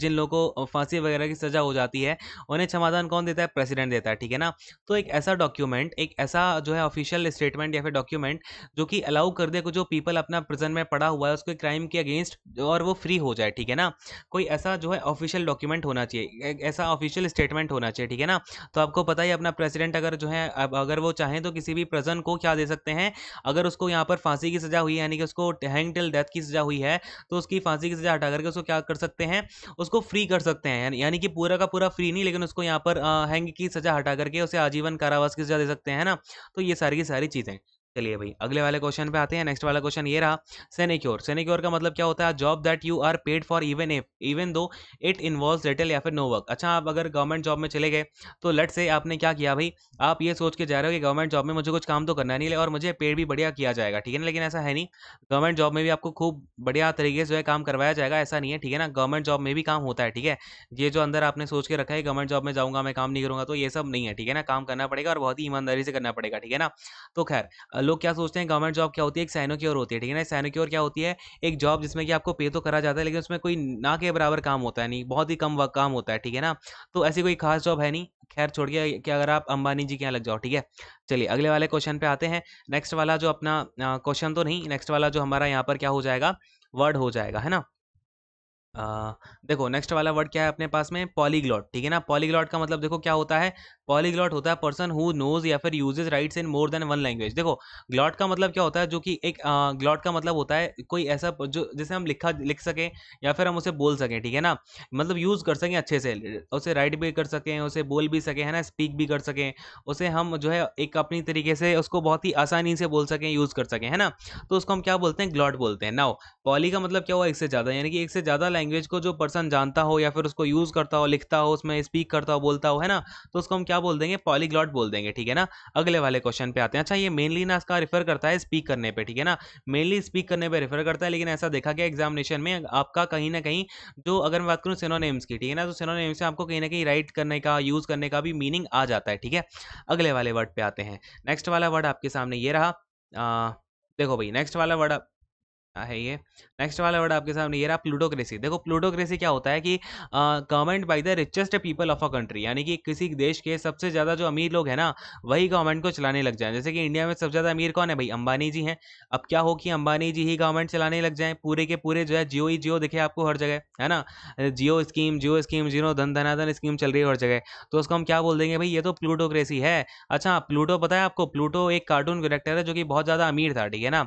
जिन लोगों को फांसी वगैरह की सजा हो जाती है उन्हें समाधान कौन देता है प्रेसिडेंट देता है ठीक है ना तो एक ऐसा डॉक्यूमेंट एक ऐसा जो है ऑफिशियल स्टेटमेंट या फिर डॉक्यूमेंट जो कि अलाउ कर दे को जो पीपल अपना प्रिजन में पड़ा हुआ है उसको क्राइम के अगेंस्ट और वो फ्री हो जाए ठीक है ना कोई ऐसा जो है ऑफिशियल डॉक्यूमेंट होना चाहिए ऐसा ऑफिशियल स्टेटमेंट होना चाहिए ठीक है ना तो आपको पता ही अपना प्रेसिडेंट अगर जो है अगर वो चाहें तो किसी भी प्रेजेंट पर्सन को क्या दे सकते हैं अगर उसको यहाँ पर फांसी की सजा हुई यानी कि उसको हैंग टिल डेथ की सजा हुई है तो उसकी फांसी की सजा हटा करके उसको क्या कर सकते हैं उसको फ्री कर सकते हैं यानी कि पूरा का पूरा फ्री नहीं लेकिन उसको यहाँ पर हैंग की सजा हटा करके उसे आजीवन कारावास की सजा दे सकते हैं ना तो ये सारी की सारी चीज़ें चलिए भाई अगले वाले क्वेश्चन पे आते हैं नेक्स्ट वाला क्वेश्चन ये रहा सेनेक्योर सेनेक्योर का मतलब क्या होता है job that you are paid for even if even though it involve retail या फिर नो वर्क अच्छा आप अगर गवर्नमेंट जॉब में चले गए तो लट से आपने क्या किया भाई आप ये सोच के जा रहे हो कि गवर्नमेंट जॉब में मुझे कुछ काम तो करना नहीं और मुझे पेड भी बढ़िया किया जाएगा ठीक है ना लेकिन ऐसा है नहीं गवर्नमेंट जॉब में भी आपको खूब बढ़िया तरीके से जो है काम करवाया जाएगा ऐसा नहीं है ठीक है ना गवर्नमेंट जॉब में भी काम होता है ठीक है ये जो अंदर आपने सोच के रखा है गवर्नमेंट जॉब में जाऊंगा मैं काम नहीं करूंगा तो ये सब नहीं है ठीक है ना काम करना पड़ेगा और बहुत ही ईमानदारी से करना पड़ेगा ठीक है ना तो खैर लोग क्या सोचते हैं गवर्नमेंट जॉब क्या होती है एक ओर होती है ठीक है ना ओर क्या होती है एक जॉब जिसमें कि आपको पे तो करा जाता है लेकिन उसमें कोई ना के बराबर काम होता है नहीं बहुत ही कम काम होता है ठीक है ना तो ऐसी कोई खास जॉब है नहीं खैर छोड़ गया कि अगर आप अंबानी जी के यहाँ लग जाओ ठीक है चलिए अगले वाले क्वेश्चन पे आते हैं नेक्स्ट वाला जो अपना क्वेश्चन तो नहीं नेक्स्ट वाला जो हमारा यहाँ पर क्या हो जाएगा वर्ड हो जाएगा है ना आ, देखो नेक्स्ट वाला वर्ड क्या है अपने पास में पॉलीग्लॉट ठीक है ना पॉलीग्लॉट का मतलब देखो क्या होता है पॉलीग्लॉट होता है पर्सन हु नोज या फिर uses rights in more than one language देखो ग्लॉट का मतलब क्या होता है जो कि एक ग्लॉट का मतलब होता है कोई ऐसा जो जिसे हम लिखा लिख सकें या फिर हम उसे बोल सकें ठीक है ना मतलब यूज़ कर सकें अच्छे से उसे राइट भी कर सकें उसे बोल भी सकें है ना स्पीक भी कर सकें उसे हम जो है एक अपनी तरीके से उसको बहुत ही आसानी से बोल सकें यूज़ कर सकें है ना तो उसको हम क्या बोलते हैं ग्लॉट बोलते हैं नाउ पॉली का मतलब क्या हुआ एक से ज़्यादा यानी कि एक से ज़्यादा लैंग्वेज को जो पर्सन जानता हो या फिर उसको यूज़ करता हो लिखता हो उसमें स्पीक करता हो बोलता हो है ना तो उसको हम क्या क्या बोल देंगे पॉलीग्लॉट बोल देंगे ठीक है ना अगले वाले क्वेश्चन पे आते हैं अच्छा ये मेनली ना इसका रिफर करता है स्पीक करने पे ठीक है ना मेनली स्पीक करने पे रिफर करता है लेकिन ऐसा देखा गया एग्जामिनेशन में आपका कहीं ना कहीं जो अगर मैं बात करूँ सिनोनेम्स की ठीक है ना तो सिनोनेम्स में आपको कहीं ना कहीं राइट करने का यूज करने का भी मीनिंग आ जाता है ठीक है अगले वाले वर्ड पे आते हैं नेक्स्ट वाला वर्ड आपके सामने ये रहा आ, देखो भाई नेक्स्ट वाला वर्ड है ये नेक्स्ट वाला वर्ड आपके सामने ये रहा प्लूटोक्रेसी देखो प्लूटोक्रेसी क्या होता है कि government by the richest people of a country यानी कि किसी देश के सबसे ज़्यादा जो अमीर लोग हैं ना वही गवर्नमेंट को चलाने लग जाए जैसे कि इंडिया में सबसे ज़्यादा अमीर कौन है भाई अंबानी जी हैं अब क्या हो कि अंबानी जी ही गवर्नमेंट चलाने लग जाए पूरे के पूरे जो है जियो ही जियो दिखे आपको हर जगह है ना जियो स्कीम जियो स्कीम जियो धन धनाधन स्कीम चल रही है हर जगह तो उसको हम क्या बोल देंगे भाई ये तो प्लूटोक्रेसी है अच्छा प्लूटो पता है आपको प्लूटो एक कार्टून करेक्टर है जो कि बहुत ज़्यादा अमीर था ठीक है ना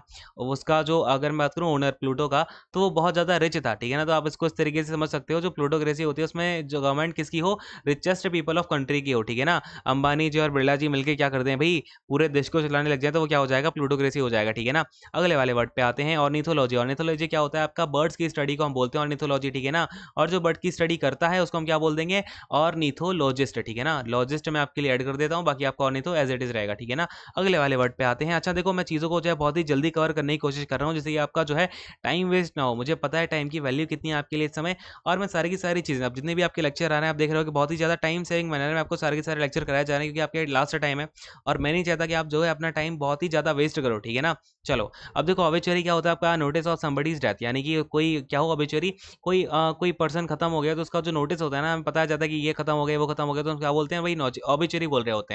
उसका जो अगर मैं बात थ्रू ओनर प्लूटो का तो वो बहुत ज़्यादा रिच था ठीक है ना तो आप इसको इस तरीके से समझ सकते हो जो प्लूटोक्रेसी होती है उसमें जो गवर्नमेंट किसकी हो रिचेस्ट पीपल ऑफ कंट्री की हो ठीक है ना अंबानी जी और बिरला जी मिलकर क्या करते हैं भाई पूरे देश को चलाने लग जाए तो वो क्या हो जाएगा प्लूटोक्रेसी हो जाएगा ठीक है ना अगले वाले वर्ड पे आते हैं और और ऑर्निथोलॉजी क्या होता है आपका बर्ड्स की स्टडी को हम बोलते हैं और ऑर्निथोलॉजी ठीक है ना और जो बर्ड की स्टडी करता है उसको हम क्या बोल देंगे और ऑर्निथोलॉजिस्ट ठीक है ना लॉजिस्ट मैं आपके लिए ऐड कर देता हूँ बाकी आपका और ऑर्निथो एज इट इज रहेगा ठीक है ना अगले वाले वर्ड पे आते हैं अच्छा देखो मैं चीज़ों को जो है बहुत ही जल्दी कवर करने की कोशिश कर रहा हूँ जैसे कि आपका आपका जो है टाइम वेस्ट ना हो मुझे पता है टाइम की वैल्यू कितनी है आपके लिए इस समय और मैं सारी की सारी चीज़ें अब जितने भी आपके लेक्चर आ रहे हैं आप देख रहे हो कि बहुत ही ज़्यादा टाइम सेविंग मैनर में आपको सारे के सारे लेक्चर कराया जा रहे हैं क्योंकि आपके लास्ट टाइम है और मैं नहीं चाहता कि आप जो है अपना टाइम बहुत ही ज़्यादा वेस्ट करो ठीक है ना चलो अब देखो अबेचरी क्या होता है आपका नोटिस ऑफ समबडीज डेथ यानी कि कोई क्या हो अबेचरी कोई कोई पर्सन खत्म हो गया तो उसका जो नोटिस होता है ना हमें पता जाता है कि ये खत्म हो गया वो खत्म हो गया तो हम क्या बोलते हैं वही ऑबिचरी बोल रहे होते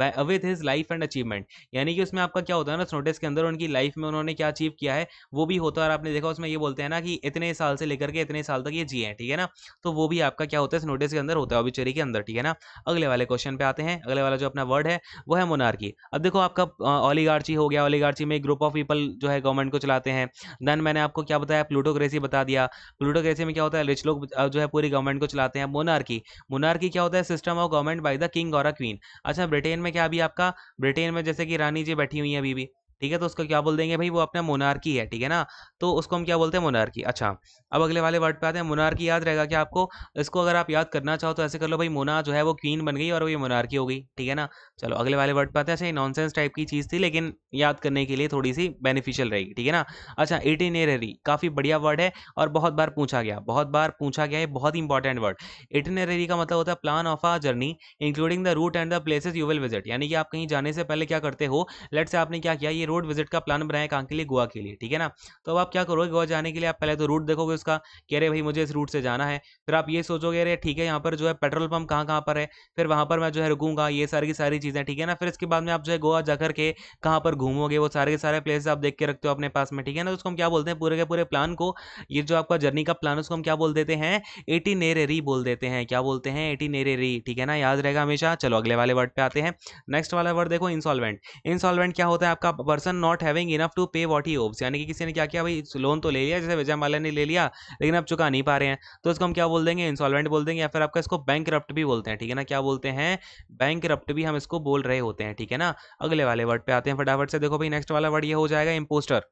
हैं with his life and achievement यानी कि उसमें आपका क्या होता है ना उस नोटिस के अंदर उनकी लाइफ में उन्होंने क्या अचीव किया है वो वो भी होता है और आपने देखा उसमें ये बोलते हैं ना कि इतने साल से लेकर के इतने साल तक ये जिए हैं ठीक है ना तो वो भी आपका क्या होता है इस नोटिस के अंदर होता है ऑबिचरी के अंदर ठीक है ना अगले वाले क्वेश्चन पे आते हैं अगले वाला जो अपना वर्ड है वो है मोनार्की अब देखो आपका ओलीगार्ची हो गया ऑलीगार्ची में ग्रुप ऑफ पीपल जो है गवर्नमेंट को चलाते हैं देन मैंने आपको क्या बताया प्लूटोक्रेसी बता दिया प्लूटोक्रेसी में क्या होता है रिच लोग जो है पूरी गवर्नमेंट को चलाते हैं मोनार्की मोनार्की क्या होता है system of government by the king और अ क्वीन अच्छा ब्रिटेन में क्या अभी आपका ब्रिटेन में जैसे कि रानी जी बैठी हुई हैं अभी भी ठीक है तो उसको क्या बोल देंगे भाई वो अपना मोनार्की है ठीक है ना तो उसको हम क्या बोलते हैं मोनार्की अच्छा अब अगले वाले वर्ड पे आते हैं मोनार्की याद रहेगा क्या आपको इसको अगर आप याद करना चाहो तो ऐसे कर लो भाई मोना जो है वो क्वीन बन गई और ये मोनार्की हो गई ठीक है ना चलो अगले वाले वर्ड पे आते हैं अच्छा ये नॉनसेंस टाइप की चीज़ थी लेकिन याद करने के लिए थोड़ी सी बेनिफिशियल रहेगी ठीक है ना अच्छा इटिनेररी काफ़ी बढ़िया वर्ड है और बहुत बार पूछा गया बहुत बार पूछा गया ये बहुत इंपॉर्टेंट वर्ड इटिनेररी का मतलब होता है plan of a journey including the route and the places you will visit यानी कि आप कहीं जाने से पहले क्या करते हो लेट से आपने क्या किया ये रोड विजिट का प्लान बनाया कहाँ के लिए गोवा के लिए ठीक है ना तो अब आप क्या करोगे गोवा जाने के लिए आप पहले तो रूट देखोगे उसका कह रहे भाई मुझे इस रूट से जाना है फिर आप ये सोचोगे अरे ठीक है यहाँ पर जो है पेट्रोल पंप कहाँ कहाँ पर है फिर वहाँ पर मैं जो है रुकूंगा ये सारी की सारी चीज़ें ठीक है ना फिर इसके बाद में आप जो है गोवा जा के कहाँ पर घूमोगे वो सारे के सारे प्लेसेस आप देख के रखते हो अपने पास में ठीक है ना तो उसको हम क्या बोलते हैं पूरे के पूरे प्लान को ये जो आपका जर्नी का प्लान उसको हम क्या बोल देते हैं एटी नेरेरी बोल देते हैं क्या बोलते हैं एटी नेरेरी ठीक है ना याद रहेगा हमेशा चलो अगले वाले वर्ड पर आते हैं नेक्स्ट वाला वर्ड देखो इंसॉल्वेंट इंसॉल्वेंट क्या होता है आपका person not having enough to pay what he owes यानी कि किसी ने क्या किया भाई लोन तो ले लिया जैसे विजय माला ने ले लिया लेकिन आप चुका नहीं पा रहे हैं तो इसको हम क्या बोल देंगे इंस्टॉलमेंट बोल देंगे या फिर आपका इसको बैंक भी बोलते हैं ठीक है ना क्या बोलते हैं बैंक भी हम इसको बोल रहे होते हैं ठीक है ना अगले वाले वर्ड पे आते हैं फटाफट से देखो भाई नेक्स्ट वाला वर्ड ये हो जाएगा इम्पोस्टर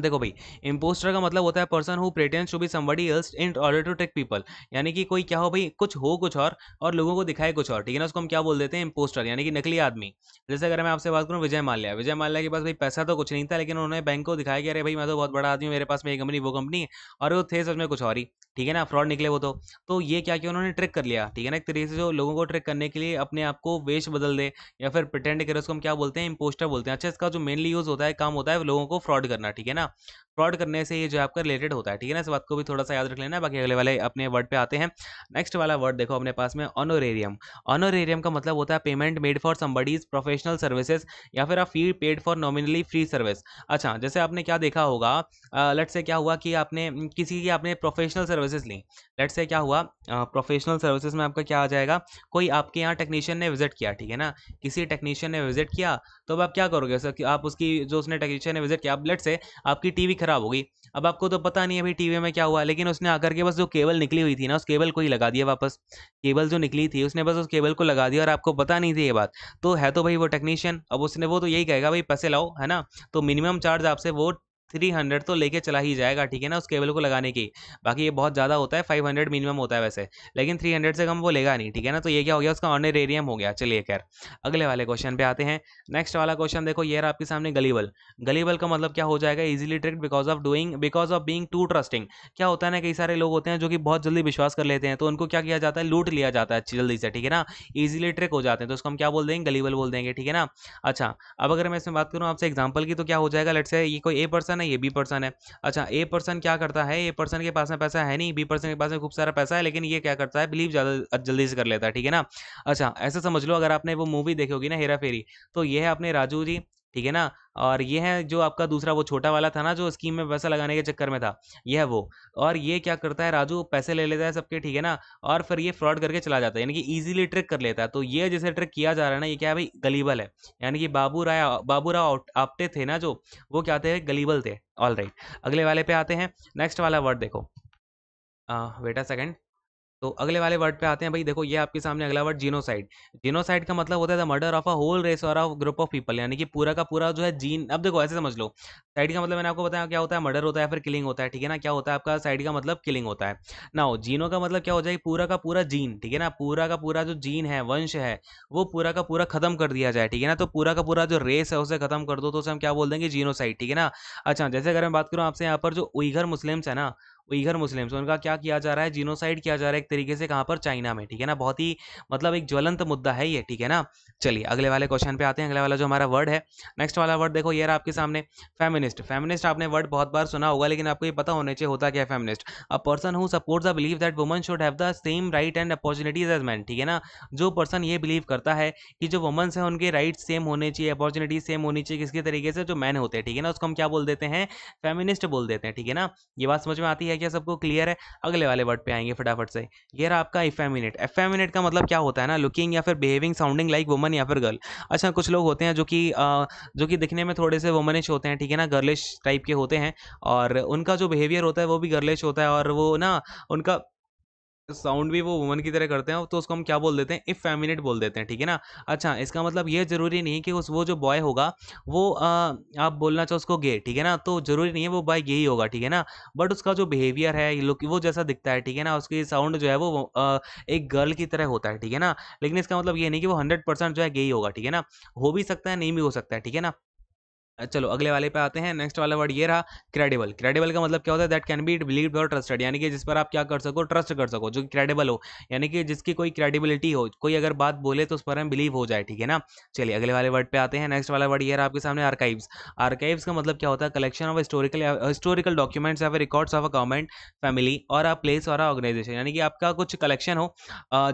देखो भाई इम्पोस्टर का मतलब होता है person who pretends to be somebody else in order to take people यानी कि कोई क्या हो भाई कुछ हो कुछ और और लोगों को दिखाए कुछ और ठीक है ना उसको हम क्या बोल देते हैं इम्पोस्टर यानी कि नकली आदमी जैसे अगर मैं आपसे बात करूँ विजय माल्या विजय माल्या के पास भाई पैसा तो कुछ नहीं था लेकिन उन्होंने बैंक को दिखाया कि अरे भाई मैं तो बहुत बड़ा आदमी हूँ मेरे पास मेरी कंपनी वो कंपनी और वो थे सच में कुछ और ही ठीक है ना फ्रॉड निकले वो तो तो ये क्या किया उन्होंने ट्रिक कर लिया ठीक है ना एक तरीके से जो लोगों को ट्रिक करने के लिए अपने आप को वेश बदल दे या फिर प्रटेंड करे उसको हम क्या बोलते हैं इम्पोस्टर बोलते हैं अच्छा इसका जो मेनली यूज़ होता है काम होता है लोगों को फ्रॉड करना ठीक है ना ना फ्रॉड करने से ये जो आपका रिलेटेड होता है ठीक है ना इस बात को भी थोड़ा सा याद रख लेना बाकी अगले वाले अपने वर्ड पे आते हैं नेक्स्ट वाला वर्ड देखो अपने पास में ऑनोरेरियम ऑनोरेरियम का मतलब होता है payment made for somebody's professional services या फिर आप fee paid for nominally free service अच्छा जैसे आपने क्या देखा होगा लेट से क्या हुआ कि आपने किसी की आपने प्रोफेशनल सर्विसेज ली लेट से क्या हुआ प्रोफेशनल सर्विसेज में आपका क्या आ जाएगा कोई आपके यहाँ टेक्नीशियन ने विजिट किया ठीक है ना किसी टेक्नीशियन ने विजिट किया तो अब आप क्या करोगे सर आप उसकी जो उसने टेक्नीशियन ने विजिट किया आप लेट से आप आपकी टीवी खराब होगी अब आपको तो पता नहीं अभी टीवी में क्या हुआ लेकिन उसने आकर के बस जो केबल निकली हुई थी ना उस केबल को ही लगा दिया वापस केबल जो निकली थी उसने बस उस केबल को लगा दिया और आपको पता नहीं थी ये बात तो है तो भाई वो टेक्नीशियन अब उसने वो तो यही कहेगा भाई पैसे लाओ है ना तो मिनिमम चार्ज आपसे वो थ्री हंड्रेड तो लेके चला ही जाएगा ठीक है ना उस केबल को लगाने की बाकी ये बहुत ज़्यादा होता है फाइव हंड्रेड मिनिमम होता है वैसे लेकिन थ्री हंड्रेड से कम वो लेगा नहीं ठीक है ना तो ये क्या हो गया उसका एरियम हो गया चलिए खैर अगले वाले क्वेश्चन पे आते हैं नेक्स्ट वाला क्वेश्चन देखो ये आपके सामने गलीबल गलीबल का मतलब क्या हो जाएगा easily tricked because of doing because of being too trusting क्या होता है ना कई सारे लोग होते हैं जो कि बहुत जल्दी विश्वास कर लेते हैं तो उनको क्या किया जाता है लूट लिया जाता है जल्दी से ठीक है ना ईजिली ट्रिक हो जाते हैं तो उसको हम क्या बोल देंगे गलीबल बोल देंगे ठीक है ना अच्छा अब अगर मैं इसमें बात करूँ आपसे एग्जाम्पल की तो क्या हो जाएगा लट से ये कोई ए पर्सन पर्सन है ये बी पर्सन है अच्छा ए पर्सन क्या करता है ए पर्सन के पास में पैसा है नहीं बी पर्सन के पास में खूब सारा पैसा है लेकिन ये क्या करता है बिलीव ज़्यादा जल्दी से कर लेता है ठीक है ना अच्छा ऐसा समझ लो अगर आपने वो मूवी देखी होगी ना हेरा फेरी तो ये है अपने राजू जी ठीक है ना और ये है जो आपका दूसरा वो छोटा वाला था ना जो स्कीम में पैसा लगाने के चक्कर में था ये है वो और ये क्या करता है राजू पैसे ले लेता है सबके ठीक है ना और फिर ये फ्रॉड करके चला जाता है यानी कि ईजिली ट्रिक कर लेता है तो ये जैसे ट्रिक किया जा रहा है ना ये क्या है भाई गलीबल है यानी कि बाबू राय बाबू राव आपटे थे ना जो वो क्या थे गलीबल थे ऑल राइट अगले वाले पे आते हैं नेक्स्ट वाला वर्ड देखो बेटा सेकेंड तो अगले वाले वर्ड पे आते हैं भाई देखो ये आपके सामने अगला वर्ड जीनोसाइड जीनोसाइड का मतलब होता है the murder of a whole race और ऑफ ग्रुप ऑफ पीपल यानी कि पूरा का पूरा जो है जीन अब देखो ऐसे समझ लो साइड का मतलब मैंने आपको बताया क्या होता है मर्डर होता है फिर किलिंग होता है ठीक है ना क्या होता है आपका साइड का मतलब किलिंग होता है ना हो जीनो का मतलब क्या हो जाएगी पूरा का पूरा जीन ठीक है ना पूरा का पूरा जो जीन है वंश है वो पूरा का पूरा खत्म कर दिया जाए ठीक है ना तो पूरा का पूरा जो रेस है उसे खत्म कर दो तो उसे हम क्या बोल देंगे जीनोसाइड ठीक है ना अच्छा जैसे अगर मैं बात करूँ आपसे यहाँ पर जो उइगर मुस्लिम्स है ना ईगर मुस्लिम्स उनका क्या किया जा रहा है जीनोसाइड किया जा रहा है एक तरीके से कहाँ पर चाइना में ठीक है ना बहुत ही मतलब एक ज्वलंत मुद्दा है ये ठीक है ना चलिए अगले वाले क्वेश्चन पे आते हैं अगले वाला जो हमारा वर्ड है नेक्स्ट वाला वर्ड देखो ये रहा आपके सामने फेमिनिस्ट फेमिनिस्ट आपने वर्ड बहुत बार सुना होगा लेकिन आपको ये पता होने चाहिए होता क्या है feminist a person who support the believe that woman should have the same right and opportunities as man ठीक है ना जो पर्सन ये बिलीव करता है कि जो वुमन्स हैं उनके राइट सेम होने चाहिए अपॉर्चुनिटीज सेम होनी चाहिए किसके तरीके से जो मैन होते हैं ठीक है ना उसको हम क्या बोल देते हैं फेमिनिस्ट बोल देते हैं ठीक है ना ये बात समझ में आती है क्या सबको क्लियर है अगले वाले वर्ड पे आएंगे फटाफट से ये रहा आपका इफेमिनेट एफेमिनेट का मतलब क्या होता है ना लुकिंग या फिर बिहेविंग साउंडिंग लाइक वुमन या फिर गर्ल अच्छा कुछ लोग होते हैं जो कि जो कि दिखने में थोड़े से वुमनिश होते हैं ठीक है ना गर्लिश टाइप के होते हैं और उनका जो बिहेवियर होता है वो भी गर्लिश होता है और वो ना उनका साउंड भी वो वुमन की तरह करते हैं तो उसको हम क्या बोल देते हैं इफ फेमिनेट बोल देते हैं ठीक है ना अच्छा इसका मतलब ये जरूरी नहीं कि उस वो जो बॉय होगा वो आ, आप बोलना चाहो उसको गे ठीक है ना तो जरूरी नहीं है वो बॉय गे ही होगा ठीक है ना बट उसका जो बिहेवियर है लुक वो जैसा दिखता है ठीक है ना उसकी साउंड जो है वो आ, एक गर्ल की तरह होता है ठीक है ना लेकिन इसका मतलब ये नहीं कि वो हंड्रेड जो है गे ही होगा ठीक है ना हो भी सकता है नहीं भी हो सकता है ठीक है ना चलो अगले वाले पे आते हैं नेक्स्ट वाला वर्ड ये रहा क्रेडिबल क्रेडिबल का मतलब क्या होता है दैट कैन बी बिलीव और ट्रस्टेड यानी कि जिस पर आप क्या कर सको ट्रस्ट कर सको जो क्रेडिबल हो यानी कि जिसकी कोई क्रेडिबिलिटी हो कोई अगर बात बोले तो उस पर हम बिलीव हो जाए ठीक है ना चलिए अगले वाले वर्ड पे आते हैं नेक्स्ट वाला वर्ड ये रहा आपके सामने आर्काइव्स आर्काइव्स का मतलब क्या होता है collection of historical historical documents या फिर records of a government family और अ प्लेस और ऑर्गेनाइजेशन यानी कि आपका कुछ कलेक्शन हो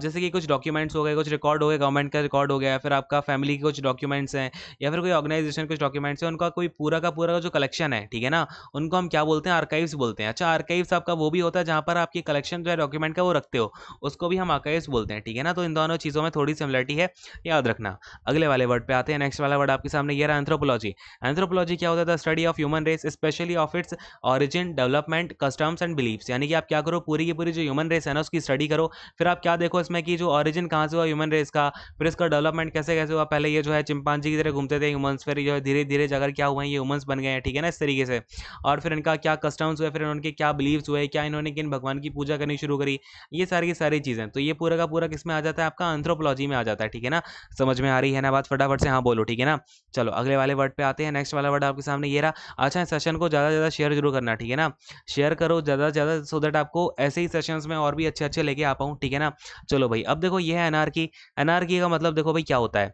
जैसे कि कुछ डॉक्यूमेंट्स हो गए कुछ रिकॉर्ड हो गए गवर्नमेंट का रिकॉर्ड हो गया फिर आपका फैमिली के कुछ डॉक्यूमेंट्स हैं या फिर कोई ऑर्गेनाइजेशन कुछ डॉक्यूमेंट्स हैं उनका कोई पूरा का पूरा जो कलेक्शन है ठीक है ना उनको हम क्या बोलते हैं आर्काइव्स बोलते हैं अच्छा आर्काइव्स आपका वो भी होता है जहाँ पर आपकी कलेक्शन जो है डॉक्यूमेंट का वो रखते हो उसको भी हम आर्काइव्स बोलते हैं ठीक है ना तो इन दोनों चीज़ों में थोड़ी सिमिलरिटी है याद रखना अगले वाले वर्ड पर आते हैं नेक्स्ट वाला वर्ड आपके सामने यह रहा एंथ्रोपोलॉजी एंथ्रोपोलॉजी क्या होता है the study of human race specially of its origin development customs and beliefs यानी कि आप क्या करो पूरी की पूरी जो ह्यूमन रेस है ना उसकी स्टडी करो फिर आप क्या देखो इसमें कि जो ऑरिजिन कहाँ से हुआ ह्यूमन रेस का फिर इसका डेवलपमेंट कैसे कैसे हुआ पहले ये जो है चिंपांजी की तरह घूमते थे ह्यूमन्स फिर जो है धीरे धीरे जगह जाकर क्या हुआ है ये वुमन्स बन गए हैं ठीक है ना इस तरीके से और फिर इनका क्या कस्टम्स हुए फिर उनके क्या बिलीव्स हुए क्या इन्होंने किन भगवान की पूजा करनी शुरू करी ये सारी की सारी चीज़ें तो ये पूरा का पूरा किस में आ जाता है आपका एंथ्रोपोलॉजी में आ जाता है ठीक है ना समझ में आ रही है ना बात फटाफट से हाँ बोलो ठीक है ना चलो अगले वाले वर्ड पर आते हैं नेक्स्ट वाला वर्ड आपके सामने ये रहा अच्छा सेशन को ज़्यादा से ज़्यादा शेयर जरूर करना ठीक है ना शेयर करो ज़्यादा से ज़्यादा सो दैट आपको ऐसे ही सेशंस में और भी अच्छे अच्छे लेके आ पाऊँ ठीक है ना चलो भाई अब देखो ये है एनआरकी एनआरकी का मतलब देखो भाई क्या होता है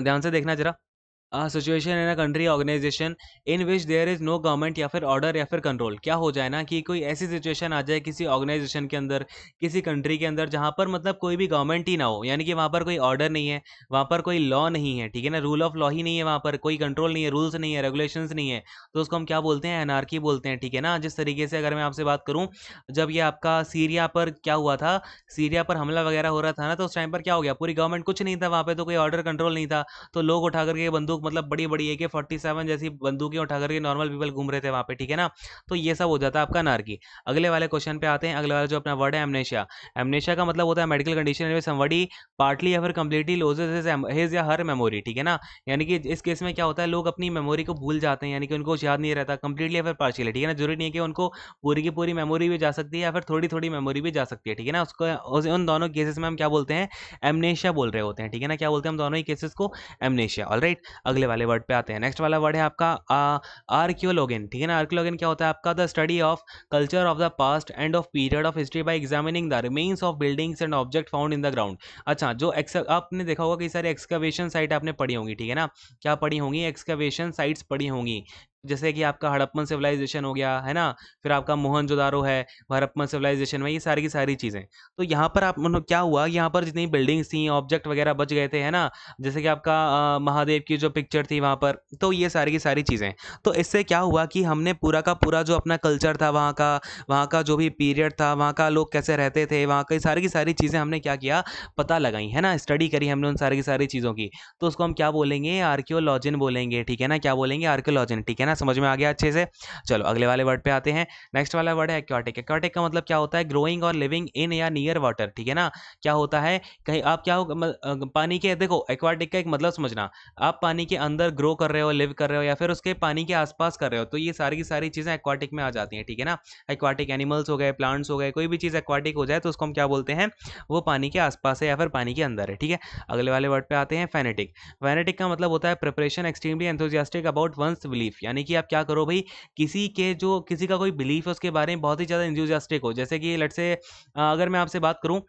ध्यान से देखना जरा situation in a country organization in which there is no government या फिर ऑर्डर या फिर कंट्रोल क्या हो जाए ना कि कोई ऐसी सिचुएशन आ जाए किसी ऑर्गेनाइजेशन के अंदर किसी कंट्री के अंदर जहाँ पर मतलब कोई भी गवर्नमेंट ही ना हो यानी कि वहाँ पर कोई ऑर्डर नहीं है वहाँ पर कोई लॉ नहीं है ठीक है ना रूल ऑफ लॉ ही नहीं है वहाँ पर कोई कंट्रोल नहीं है रूल्स नहीं है रेगुलेशन नहीं है तो उसको हम क्या बोलते हैं एनआरकी बोलते हैं ठीक है ना जिस तरीके से अगर मैं आपसे बात करूँ जब ये आपका सीरिया पर क्या हुआ था सीरिया पर हमला वगैरह हो रहा था ना तो उस टाइम पर क्या हो गया पूरी गवर्नमेंट कुछ नहीं था वहाँ पर तो कोई ऑर्डर कंट्रोल नहीं था तो लोग उठा करके बंदूक मतलब बड़ी बड़ी ए के फोर्टी सेवन जैसी बंदूकें उठा करके नॉर्मल पीपल घूम रहे थे वहाँ पे ठीक है ना तो ये सब हो जाता है आपका नारकी अगले वाले क्वेश्चन पे आते हैं अगले वाला जो अपना वर्ड है एमनेशिया एमनेशिया का मतलब होता है मेडिकल कंडीशन में समबडी पार्टली या फिर कंप्लीटली लोजेज हिज या हर मेमोरी ठीक है ना यानी कि इस केस में क्या होता है लोग अपनी मेमोरी को भूल जाते हैं यानी कि उनको याद नहीं रहता कंप्लीटली या फिर पार्शियली ठीक है ना जरूरी नहीं है कि उनको पूरी की पूरी मेमोरी भी जा सकती है या फिर थोड़ी थोड़ी मेमोरी भी जा सकती है ठीक है ना उसको उन दोनों केसेस में हम क्या बोलते हैं एमनेशिया बोल रहे होते हैं ठीक है ना क्या बोलते हैं हम दोनों ही केसेस को एमनेशिया ऑल राइट अगले वाले वर्ड पे आते हैं नेक्स्ट वाला वर्ड है आपका आर्क्योलोगिन ठीक है ना आर्क्योलोगिन क्या होता है आपका the study of culture of the past and of period of history by examining the remains of buildings and object found in the ground अच्छा जो आपने देखा होगा कई सारी एक्सकवेशन साइट आपने पढ़ी होंगी ठीक है ना क्या पढ़ी होंगी एक्सकवेशन साइट्स पढ़ी होंगी जैसे कि आपका हड़प्पन सिविलाइजेशन हो गया है ना फिर आपका मोहन जोदारो है हड़प्पन सिविलाइजेशन में ये सारी की सारी चीज़ें तो यहाँ पर आप मतलब क्या हुआ यहाँ पर जितनी बिल्डिंग्स थी ऑब्जेक्ट वगैरह बच गए थे है ना जैसे कि आपका आ, महादेव की जो पिक्चर थी वहाँ पर तो ये सारी की सारी चीज़ें तो इससे क्या हुआ कि हमने पूरा का पूरा जो अपना कल्चर था वहाँ का वहाँ का जो भी पीरियड था वहाँ का लोग कैसे रहते थे वहाँ की सारी की सारी चीज़ें हमने क्या किया पता लगाई है ना स्टडी करी हमने उन सारी की सारी चीज़ों की तो उसको हम क्या बोलेंगे आर्क्योलॉजिन बोलेंगे ठीक है ना क्या बोलेंगे आर्क्योलॉजिन ठीक है ना ना समझ में आ गया अच्छे से चलो अगले वाले वर्ड पे आते हैं नेक्स्ट वाला वर्ड है एक्वाटिक एक्वाटिक का मतलब क्या होता है ग्रोइंग और लिविंग इन या नियर वाटर ठीक है ना क्या होता है कहीं आप क्या हो पानी के देखो एक्वाटिक का एक मतलब समझना आप पानी के अंदर ग्रो कर रहे हो लिव कर रहे हो या फिर उसके पानी के आसपास कर रहे हो तो ये सारी की सारी चीज़ें एक्वाटिक में आ जाती हैं ठीक है ना एक्वाटिक एनिमल्स हो गए प्लांट्स हो गए कोई भी चीज़ एक्वाटिक हो जाए तो उसको हम क्या बोलते हैं वो पानी के आसपास है या फिर पानी के अंदर है ठीक है अगले वाले वर्ड पे आते हैं फैनेटिक फैनेटिक का मतलब होता है preparation extremely enthusiastic about one's belief यानी यानी कि आप क्या करो भाई किसी के जो किसी का कोई बिलीफ है उसके बारे में बहुत ही ज़्यादा इंजूजास्टिक हो जैसे कि लट से अगर मैं आपसे बात करूँ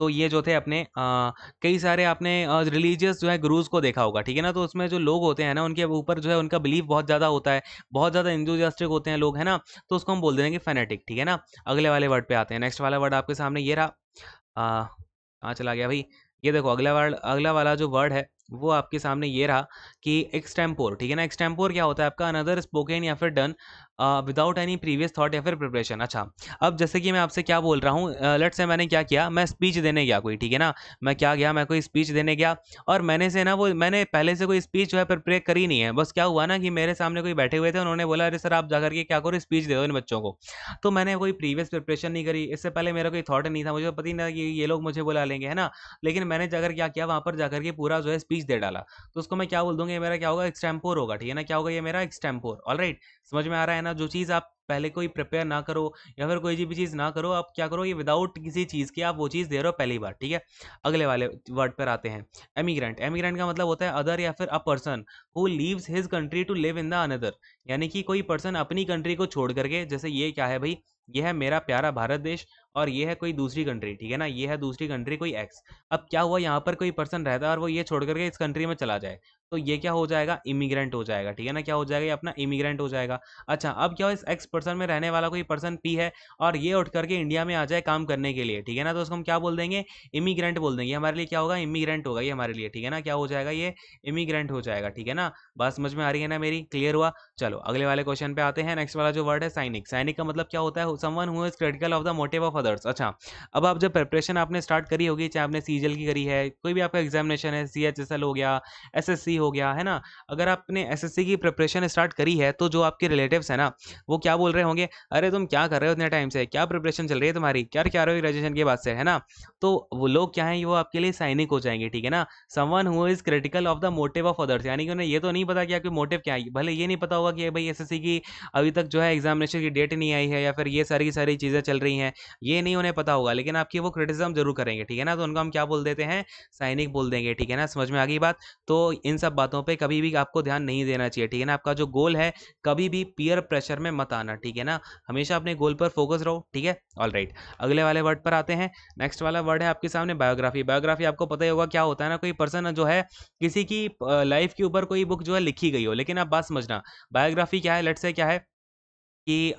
तो ये जो थे अपने आ, कई सारे आपने रिलीजियस जो है गुरुज को देखा होगा ठीक है ना तो उसमें जो लोग होते हैं ना उनके ऊपर जो है उनका बिलीफ बहुत ज़्यादा होता है बहुत ज़्यादा इंजूजस्टिक होते हैं लोग है ना तो उसको हम बोल देंगे फेनेटिक ठीक है ना अगले वाले वर्ड पे आते हैं नेक्स्ट वाला वर्ड आपके सामने ये रहा कहाँ चला गया भाई ये देखो अगला वर्ड अगला वाला जो वर्ड है वो आपके सामने ये रहा कि एक्सटेम्पोर ठीक है ना एक्सटेम्पोर क्या होता है आपका अनदर स्पोकन या फिर done without any previous thought या फिर प्रिपरेशन अच्छा अब जैसे कि मैं आपसे क्या बोल रहा हूँ लट uh, से मैंने क्या किया मैं स्पीच देने गया कोई ठीक है ना मैं क्या गया मैं कोई स्पीच देने गया और मैंने से ना वो मैंने पहले से कोई स्पीच जो है प्रिपेयर करी नहीं है बस क्या हुआ ना कि मेरे सामने कोई बैठे हुए थे उन्होंने बोला अरे सर आप जा करके क्या करो स्पीच दे दो इन बच्चों को तो मैंने कोई प्रीवियस प्रिपरेशन नहीं करी इससे पहले मेरा कोई थॉट नहीं था मुझे पता नहीं था कि ये लोग मुझे बुला लेंगे है ना लेकिन मैंने जाकर क्या किया वहाँ पर जाकर के पूरा जो है स्पीच चीज दे डाला तो उसको मैं क्या बोल दूंगा ये मेरा क्या होगा एक्सटेम्पोर होगा ठीक है ना क्या होगा ये मेरा एक्सटेम्पोर ऑल राइट समझ में आ रहा है ना जो चीज़ आप पहले कोई प्रिपेयर ना करो या फिर कोई भी चीज़ ना करो आप क्या करो ये विदाउट किसी चीज़ के आप वो चीज़ दे रहे हो पहली बार ठीक है अगले वाले वर्ड पर आते हैं एमिग्रेंट एमिग्रेंट का मतलब होता है अदर या फिर a person who leaves his country to live in the another यानी कि कोई पर्सन अपनी कंट्री को छोड़ करके जैसे ये क्या है भाई ये है मेरा प्यारा भारत देश और ये है कोई दूसरी कंट्री ठीक है ना ये है दूसरी कंट्री कोई एक्स अब क्या हुआ यहाँ पर कोई पर्सन रहता है और वो ये छोड़ करके इस कंट्री में चला जाए तो ये क्या हो जाएगा इमिग्रेंट हो जाएगा ठीक है ना क्या हो जाएगा ये अपना इमिग्रेंट हो जाएगा अच्छा अब क्या हो इस एक्स पर्सन में रहने वाला कोई पर्सन पी है और ये उठ करके इंडिया में आ जाए काम करने के लिए ठीक है ना तो उसको हम क्या बोल देंगे इमिग्रेंट बोल देंगे हमारे लिए क्या होगा इमिग्रेंट होगा ये हमारे लिए ठीक है ना क्या हो जाएगा ये इमिग्रेंट हो जाएगा ठीक है ना बात समझ में आ रही है ना मेरी क्लियर हुआ चलो अगले वाले क्वेश्चन पे आते हैं नेक्स्ट वाला जो वर्ड है साइनिक साइनिक का मतलब क्या होता है someone who is critical of the motive of others अच्छा अब आप जब प्रिपरेशन आपने स्टार्ट करी होगी चाहे आपने सीजल की करी है कोई भी आपका एग्जामिनेशन है सी हो गया एस हो गया है ना अगर आपने एसएससी की प्रिपरेशन स्टार्ट करी है तो जो आपके रिलेटिव्स हैं ना वो क्या बोल रहे होंगे अरे तुम क्या कर रहे हो इतने टाइम से क्या प्रिपरेशन चल रही है तुम्हारी क्या क्या रहे हो ग्रेजुएशन के बाद से है ना तो वो लोग क्या है वो आपके लिए सैनिक हो जाएंगे ठीक है ना someone who is critical of the motive of others यानी कि उन्हें ये तो नहीं पता कि आपके मोटिव क्या है भले ये नहीं पता होगा कि भाई एस की अभी तक जो है एग्जामिनेशन की डेट नहीं आई है या फिर ये सारी सारी चीज़ें चल रही हैं ये नहीं उन्हें पता होगा लेकिन आपकी वो क्रिटिसिज्म जरूर करेंगे ठीक है ना तो उनको हम क्या बोल देते हैं सैनिक बोल देंगे ठीक है ना समझ में आ गई बात तो इन सब सब बातों पे कभी भी आपको ध्यान नहीं देना चाहिए ठीक है ना आपका जो गोल है कभी भी पीयर प्रेशर में मत आना ठीक है ना हमेशा अपने गोल पर फोकस रहो ठीक है ऑल अगले वाले वर्ड पर आते हैं नेक्स्ट वाला वर्ड है आपके सामने बायोग्राफी बायोग्राफी आपको पता ही होगा क्या होता है ना कोई पर्सन जो है किसी की लाइफ के ऊपर कोई बुक जो है लिखी गई हो लेकिन आप बात समझना बायोग्राफी क्या है लेट से क्या है कि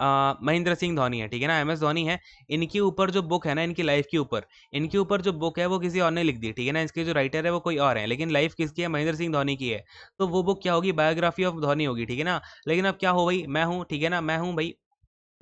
महेंद्र सिंह धोनी है ठीक है ना एम एस धोनी है इनके ऊपर जो बुक है ना इनकी लाइफ के ऊपर इनके ऊपर जो बुक है वो किसी और ने लिख दी ठीक है ना इसके जो राइटर है वो कोई और है लेकिन लाइफ किसकी है महेंद्र सिंह धोनी की है तो वो बुक क्या होगी बायोग्राफी ऑफ धोनी होगी ठीक है ना लेकिन अब क्या हो भाई मैं हूँ ठीक है ना मैं हूँ भाई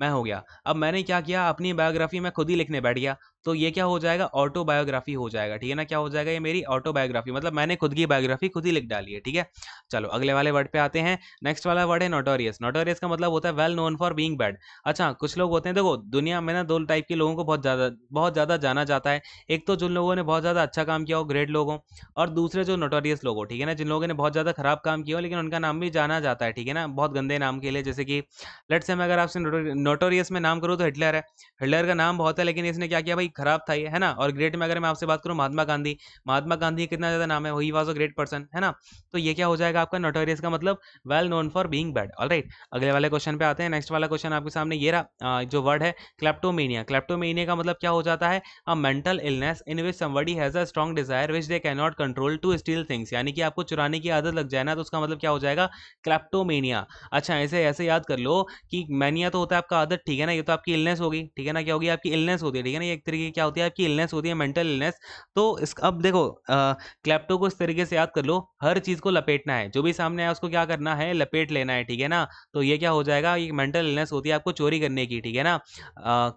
मैं हो गया अब मैंने क्या किया अपनी बायोग्राफी में खुद ही लिखने बैठ गया तो ये क्या हो जाएगा ऑटोबायोग्राफी हो जाएगा ठीक है ना क्या हो जाएगा ये मेरी ऑटोबायोग्राफी मतलब मैंने खुद की बायोग्राफी खुद ही लिख डाली है ठीक है चलो अगले वाले वर्ड पे आते हैं नेक्स्ट वाला वर्ड है नोटोरियस नोटोरियस का मतलब होता है well known for being bad अच्छा कुछ लोग होते हैं देखो दुनिया में ना दो टाइप के लोगों को बहुत ज़्यादा बहुत ज़्यादा जाना जाता है एक तो जिन लोगों ने बहुत ज़्यादा अच्छा काम किया हो ग्रेट लोगों और दूसरे जो नोटोरियस लोग हो ठीक है ना जिन लोगों ने बहुत ज़्यादा खराब काम किया हो लेकिन उनका नाम भी जाना जाता है ठीक है ना बहुत गंदे नाम के लिए जैसे कि लेट से मैं अगर आपसे नोटोरियस में नाम करूँ तो हिटलर है हिटलर का नाम बहुत है लेकिन इसने क्या किया भाई काफी खराब था ये है ना और ग्रेट में अगर मैं आपसे बात करूँ महात्मा गांधी महात्मा गांधी कितना ज़्यादा नाम है he was a great person है ना तो ये क्या हो जाएगा आपका नोटोरियस का मतलब well known for being bad all अगले वाले क्वेश्चन पे आते हैं नेक्स्ट वाला क्वेश्चन आपके सामने ये रहा जो वर्ड है क्लेप्टोमेनिया क्लेप्टोमेनिया का मतलब क्या हो जाता है a mental illness in which somebody has a strong desire which they can not control to steal things यानी कि आपको चुराने की आदत लग जाए ना तो उसका मतलब क्या हो जाएगा क्लेप्टोमेनिया अच्छा ऐसे ऐसे याद कर लो कि मैनिया तो होता है आपका आदत ठीक है ना ये तो आपकी इलनेस होगी ठीक है ना क्या होगी आपकी इलनेस होती है ठीक है ना ये एक तरीके तरीके की क्या होती है आपकी इलनेस होती है मेंटल इलनेस तो इस अब देखो क्लैप्टो को इस तरीके से याद कर लो हर चीज़ को लपेटना है जो भी सामने आया उसको क्या करना है लपेट लेना है ठीक है ना तो ये क्या हो जाएगा ये मेंटल इलनेस होती है आपको चोरी करने की ठीक है ना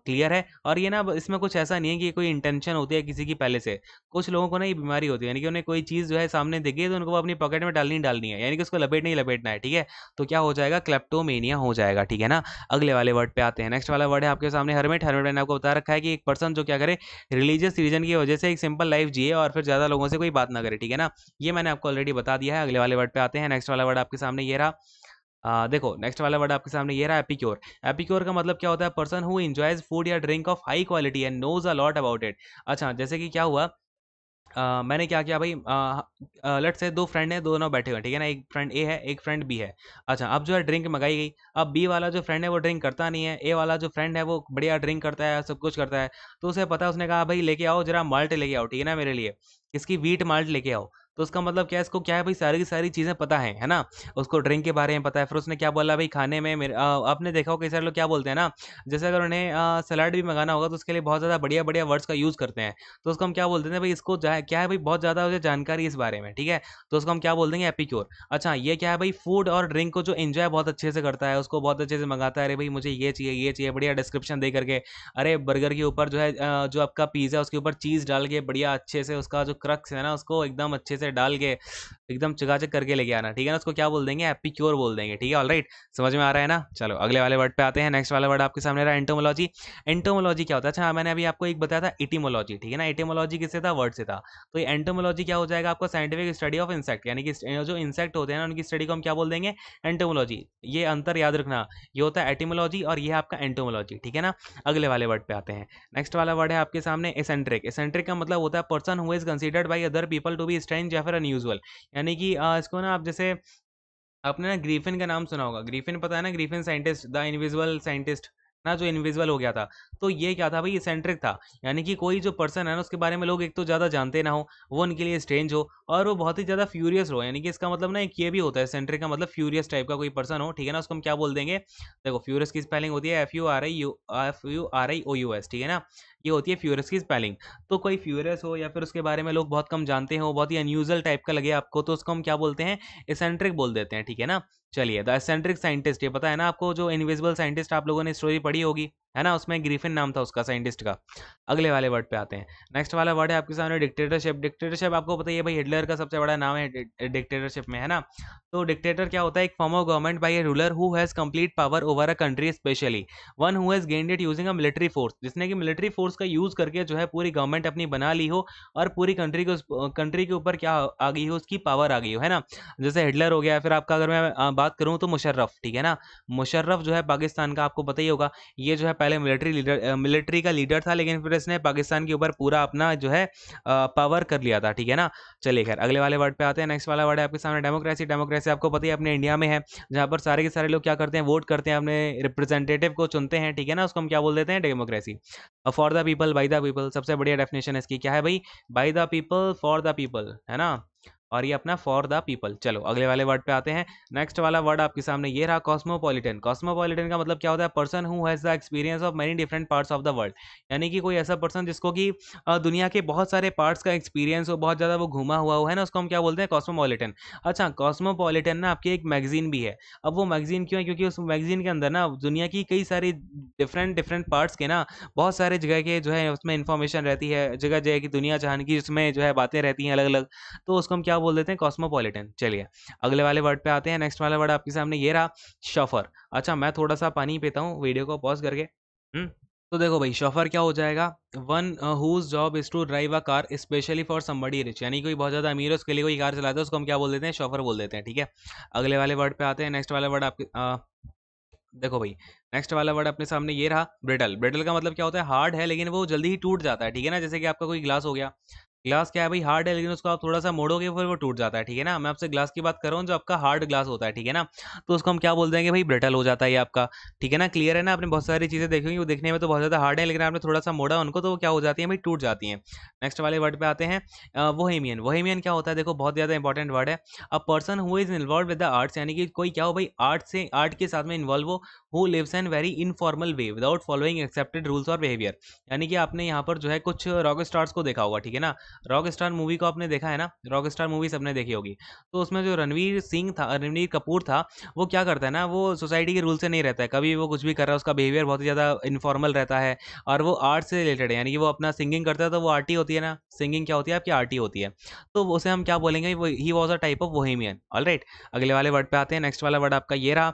क्लियर है और ये ना इसमें कुछ ऐसा नहीं है कि कोई इंटेंशन होती है किसी की पहले से कुछ लोगों को ना ये बीमारी होती है यानी कि उन्हें कोई चीज़ जो है सामने दिखी तो उनको अपनी पॉकेट में डालनी डालनी है यानी कि उसको लपेट नहीं लपेटना है ठीक है तो क्या हो जाएगा क्लेप्टोमेनिया हो जाएगा ठीक है ना अगले वाले वर्ड पे आते हैं नेक्स्ट वाला वर्ड है आपके सामने हरमेट हरमेट मैंने आपको बता रखा है कि एक पर्सन जो क्या करे रिलीजियस रीजन की वजह से एक सिंपल लाइफ जिए और फिर ज़्यादा लोगों से कोई बात ना करे ठीक है ना ये मैंने आपको ऑलरेडी बता दिया है अगले वाले वर्ड पे आते हैं नेक्स्ट वाला वर्ड आपके सामने ये रहा आ, देखो नेक्स्ट वाला वर्ड आपके सामने ये रहा एपिक्योर एपिक्योर का मतलब क्या होता है पर्सन हु इंजॉयज फूड या drink of high quality and knows a lot about it अच्छा जैसे कि क्या हुआ आ, मैंने क्या किया भाई लट से दो फ्रेंड हैं दोनों बैठे हुए हैं ठीक है ना एक फ्रेंड ए है एक फ्रेंड बी है अच्छा अब जो है ड्रिंक मंगाई गई अब बी वाला जो फ्रेंड है वो ड्रिंक करता नहीं है ए वाला जो फ्रेंड है वो बढ़िया ड्रिंक करता है सब कुछ करता है तो उसे पता उसने कहा भाई लेके आओ जरा माल्ट लेके आओ ठीक है ना मेरे लिए इसकी वीट माल्ट लेके आओ तो उसका मतलब क्या है इसको क्या है भाई सारी की सारी चीज़ें पता है है ना उसको ड्रिंक के बारे में पता है फिर उसने क्या बोला भाई खाने में मेरे आपने देखा हो कई सारे लोग क्या बोलते हैं ना जैसे अगर उन्हें सलाड भी मंगाना होगा तो उसके लिए बहुत ज़्यादा बढ़िया बढ़िया वर्ड्स का यूज़ करते हैं तो उसको हम क्या बोलते हैं भाई इसको क्या है भाई बहुत ज़्यादा उसे जानकारी इस बारे में ठीक है तो उसको हम क्या बोल देंगे एपिक्योर अच्छा ये क्या है भाई फूड और ड्रिंक को जो इन्जॉय बहुत अच्छे से करता है उसको बहुत अच्छे से मंगाता है अरे भाई मुझे ये चाहिए ये चाहिए बढ़िया डिस्क्रिप्शन दे करके अरे बर्गर के ऊपर जो है जो आपका पिज़्ज़ा उसके ऊपर चीज़ डाल के बढ़िया अच्छे से उसका जो क्रक्स है ना उसको एकदम अच्छे से से डाल के एकदम चकाचक करके लेके आना ठीक है ना उसको क्या बोल देंगे क्योर बोल देंगे ठीक है ऑल राइट समझ में आ रहा है ना चलो अगले वाले वर्ड पे आते हैं नेक्स्ट वाला वर्ड आपके सामने रहा एंटोमोलॉजी एंटोमोलॉजी क्या होता है अच्छा मैंने अभी आपको एक बताया था इटीमोलॉजी ठीक है ना इटीमोलॉजी किससे था वर्ड से था तो ये एंटोमोलॉजी क्या हो जाएगा आपका साइंटिफिक स्टडी ऑफ इंसेक्ट यानी कि जो इंसेक्ट होते हैं ना उनकी स्टडी को हम क्या बोल देंगे एंटोमोलॉजी ये अंतर याद रखना ये होता है एटीमोलॉजी और ये आपका एंटोमोलॉजी ठीक है ना अगले वाले वर्ड पे आते हैं नेक्स्ट वाला वर्ड है आपके सामने एसेंट्रिक एसेंट्रिक का मतलब होता है person who is considered by other people to be strange या फिर अनयूजल यानी कि इसको ना आप जैसे आपने ना ग्रीफिन का नाम सुना होगा ग्रीफिन पता है ना Griffin scientist the invisible scientist ना जो इनविजिबल हो गया था तो ये क्या था भाई ये सेंट्रिक था यानी कि कोई जो पर्सन है ना उसके बारे में लोग एक तो ज़्यादा जानते ना हो वो उनके लिए स्ट्रेंज हो और वो बहुत ही ज़्यादा फ्यूरियस हो यानी कि इसका मतलब ना एक ये भी होता है सेंट्रिक का मतलब फ्यूरियस टाइप का कोई पर्सन हो ठीक है ना उसको हम क्या बोल देंगे देखो फ्यूरियस की स्पेलिंग होती है F U R I U F U R I O U S ठीक है ना ये होती है फ्यूरस की स्पेलिंग तो कोई फ्यूरस हो या फिर उसके बारे में लोग बहुत कम जानते हैं वो बहुत ही अनयूजल टाइप का लगे आपको तो उसको हम क्या बोलते हैं एसेंट्रिक बोल देते हैं ठीक है ना चलिए द एसेंट्रिक साइंटिस्ट ये पता है ना आपको जो इनविजिबल साइंटिस्ट आप लोगों ने स्टोरी पढ़ी होगी है ना उसमें ग्रीफिन नाम था उसका साइंटिस्ट का अगले वाले वर्ड पे आते हैं नेक्स्ट वाला वर्ड है आपके सामने डिक्टेटरशिप डिक्टेटरशिप आपको पता है भाई हिटलर का सबसे बड़ा नाम है डिक्टेटरशिप में है ना तो डिक्टेटर क्या होता है एक form of government by a ruler who has complete power over a country specially one who has gained it using a military force जिसने की मिलिट्री फोर्स का यूज़ करके जो है पूरी गवर्नमेंट अपनी बना ली हो और पूरी कंट्री को कंट्री के ऊपर क्या आ गई हो उसकी पावर आ गई हो है ना जैसे हिटलर हो गया फिर आपका अगर मैं बात करूँ तो मुशर्रफ ठीक है ना मुशर्रफ जो है पाकिस्तान का आपको पता ही होगा ये जो है पहले मिलिट्री लीडर मिलिट्री का लीडर था लेकिन फिर इसने पाकिस्तान के ऊपर पूरा अपना जो है पावर कर लिया था ठीक है ना चलिए खैर अगले वाले वर्ड पे आते हैं नेक्स्ट वाला वर्ड है आपके सामने डेमोक्रेसी डेमोक्रेसी आपको पता ही अपने इंडिया में है जहाँ पर सारे के सारे लोग क्या करते हैं वोट करते हैं अपने रिप्रेजेंटेटिव को चुनते हैं ठीक है ना उसको हम क्या बोल देते हैं democracy for the people by the people सबसे बढ़िया डेफिनेशन इसकी क्या है भाई by the people for the people है ना और ये अपना फॉर द पीपल चलो अगले वाले वर्ड पे आते हैं नेक्स्ट वाला वर्ड आपके सामने ये रहा कॉस्मोपॉलिटन कॉस्मोपॉलिटन का मतलब क्या होता है person who has the experience of many different parts of the world यानी कि कोई ऐसा पर्सन जिसको कि दुनिया के बहुत सारे पार्ट्स का एक्सपीरियंस हो बहुत ज़्यादा वो घूमा हुआ हुआ है ना उसको हम क्या बोलते हैं कॉस्मोपॉलिटन अच्छा कॉस्मोपॉलिटन ना आपकी एक मैगजीन भी है अब वो मैगजीन क्यों है क्योंकि उस मैगजीन के अंदर ना दुनिया की कई सारी डिफरेंट डिफरेंट पार्ट्स के ना बहुत सारे जगह के जो है उसमें इन्फॉर्मेशन रहती है जगह जगह की दुनिया जहान की उसमें जो है बातें रहती हैं अलग अलग तो उसको हम क्या क्या बोल देते हैं कॉस्मोपोलिटन चलिए अगले वाले वर्ड पे आते हैं नेक्स्ट वाला वर्ड आपके सामने ये रहा शफर अच्छा मैं थोड़ा सा पानी पीता हूँ वीडियो को पॉज करके हुँ? हम्म, तो देखो भाई शफर क्या हो जाएगा one whose job is to drive a car specially for somebody rich यानी कोई बहुत ज़्यादा अमीर है उसके लिए कोई कार चलाता है उसको हम क्या बोल देते हैं शफर बोल देते हैं ठीक है अगले वाले वर्ड पे आते हैं नेक्स्ट वाला वर्ड आपके आ, uh, देखो भाई नेक्स्ट वाला वर्ड अपने सामने ये रहा ब्रिटल ब्रिटल का मतलब क्या होता है हार्ड है लेकिन वो जल्दी ही टूट जाता है ठीक है ना जैसे कि आपका कोई ग्लास हो गया ग्लास क्या है भाई हार्ड है लेकिन उसको आप थोड़ा सा मोड़ोगे फिर वो टूट जाता है ठीक है ना मैं आपसे ग्लास की बात कर रहा हूँ जो आपका हार्ड ग्लास होता है ठीक है ना तो उसको हम क्या बोल देंगे भाई ब्रिटल हो जाता है आपका ठीक है ना क्लियर है ना आपने बहुत सारी चीज़ें देखी वो देखने में तो बहुत ज़्यादा हार्ड है लेकिन आपने थोड़ा सा मोड़ा उनको तो वो क्या हो जाती है भाई टूट जाती है नेक्स्ट वाले वर्ड पर आते हैं वोहेमियन वोहेमियन क्या होता है देखो बहुत ज़्यादा इंपॉर्टेंट वर्ड है a person who is involved with the arts यानी कि कोई क्या हो भाई आर्ट से आर्ट के साथ में इन्वॉल्व हो lives an very informal way without following accepted rules और बिहेवियर यानी कि आपने यहाँ पर जो है कुछ रॉक स्टार्स को देखा होगा ठीक है ना रॉक स्टार मूवी को आपने देखा है ना रॉक स्टार मूवी सबने देखी होगी तो उसमें जो रणवीर सिंह था रणवीर कपूर था वो क्या करता है ना वो सोसाइटी के रूल से नहीं रहता है कभी वो कुछ भी कर रहा है उसका बिहेवियर बहुत ही ज़्यादा इनफॉर्मल रहता है और वो आर्ट से रिलेटेड है यानी कि वो अपना सिंगिंग करता है तो वो आर्टी होती है ना सिंगिंग क्या होती है आपकी आर्टी होती है तो उसे हम क्या बोलेंगे he was a type of bohemian all right अगले वाले वर्ड पर आते हैं नेक्स्ट वाला वर्ड आपका ये रहा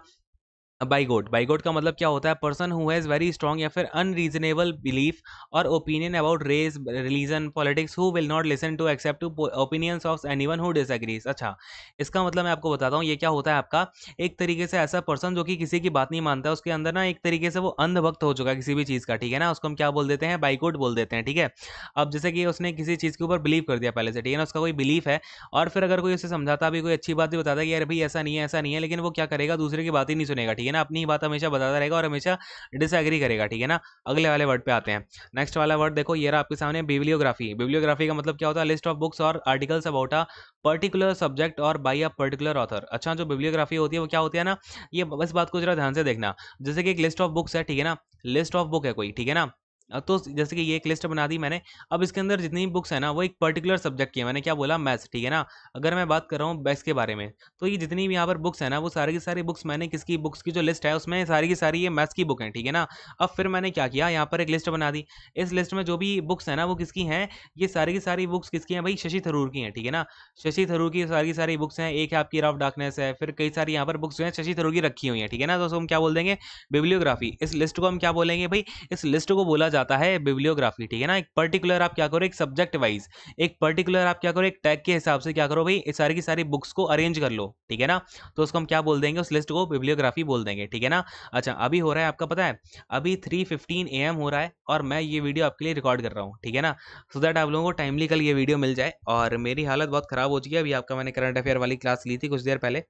बाईगोट बाईगोट का मतलब क्या होता है person who has very strong या फिर अनरीजनेबल बिलीफ और opinion about race religion politics who will not listen to accept to opinions of anyone who disagrees अच्छा इसका मतलब मैं आपको बताता हूँ ये क्या होता है आपका एक तरीके से ऐसा पर्सन जो कि किसी की बात नहीं मानता उसके अंदर ना एक तरीके से वो अंधभक्त हो चुका है किसी भी चीज़ का ठीक है ना उसको हम क्या बोल देते हैं बाईकोट बोल देते हैं ठीक है अब जैसे कि उसने किसी चीज़ के ऊपर बिलीव कर दिया पहले से ठीक है ना उसका कोई बिलीफ है और फिर अगर कोई उसे समझाता भी कोई अच्छी बात भी बताता है कि यार भाई ऐसा नहीं है ऐसा नहीं है लेकिन वो क्या करेगा दूसरे की बात ही नहीं सुनेगा ठीक है है ना अपनी बात हमेशा बताता रहेगा और हमेशा डिसएग्री करेगा ठीक है ना अगले वाले वर्ड पे आते हैं नेक्स्ट वाला वर्ड देखो ये रहा आपके सामने बिब्लियोग्राफी बिब्लियोग्राफी का मतलब क्या होता है लिस्ट ऑफ बुक्स और articles about a particular subject और बाई अ पर्टिकुलर ऑथर अच्छा जो बिब्लियोग्राफी होती है वो क्या होती है ना ये बस बात को जरा ध्यान से देखना जैसे कि एक लिस्ट ऑफ बुक्स है ठीक है ना लिस्ट ऑफ बुक है कोई ठीक है ना तो जैसे कि ये एक लिस्ट बना दी मैंने अब इसके अंदर जितनी बुक्स है ना वो एक पर्टिकुलर सब्जेक्ट की है मैंने क्या बोला मैथ्स ठीक है ना अगर मैं बात कर रहा हूँ बैक्स के बारे में तो ये जितनी भी यहाँ पर बुक्स है ना वो सारी की सारी बुक्स मैंने किसकी बुक्स की जो लिस्ट है उसमें सारी की सारी ये मैथ्स की बुक है ठीक है ना अब फिर मैंने क्या किया यहाँ पर एक लिस्ट बना दी इस लिस्ट में जो भी बुक्स है ना वो किसकी हैं ये सारी की सारी बुक्स किसकी हैं भाई शशि थरूर की हैं ठीक है ना शशि थरूर की सारी की सारी बुक्स हैं एक है आपकी रफ डार्कनेस है फिर कई सारी यहाँ पर बुक्स जो है शशि थरूर की रखी हुई है ठीक है ना तो हम क्या बोल देंगे बिब्लियोग्राफी इस लिस्ट को हम क्या बोलेंगे भाई इस लिस्ट को बोला जाता है बिब्लियोग्राफी ठीक है ना एक पर्टिकुलर आप क्या करो एक सब्जेक्ट वाइज एक पर्टिकुलर आप क्या करो एक टैग के हिसाब से क्या करो भाई सारी की सारी बुक्स को अरेंज कर लो ठीक है ना तो उसको हम क्या बोल देंगे उस लिस्ट को बिब्लियोग्राफी बोल देंगे ठीक है ना अच्छा अभी हो रहा है आपका पता है अभी थ्री फिफ्टीन हो रहा है और मैं ये वीडियो आपके लिए रिकॉर्ड कर रहा हूँ ठीक है ना सो दैट आप लोगों को टाइमली कल ये वीडियो मिल जाए और मेरी हालत बहुत ख़राब हो चुकी है अभी आपका मैंने करंट अफेयर वाली क्लास ली थी कुछ देर पहले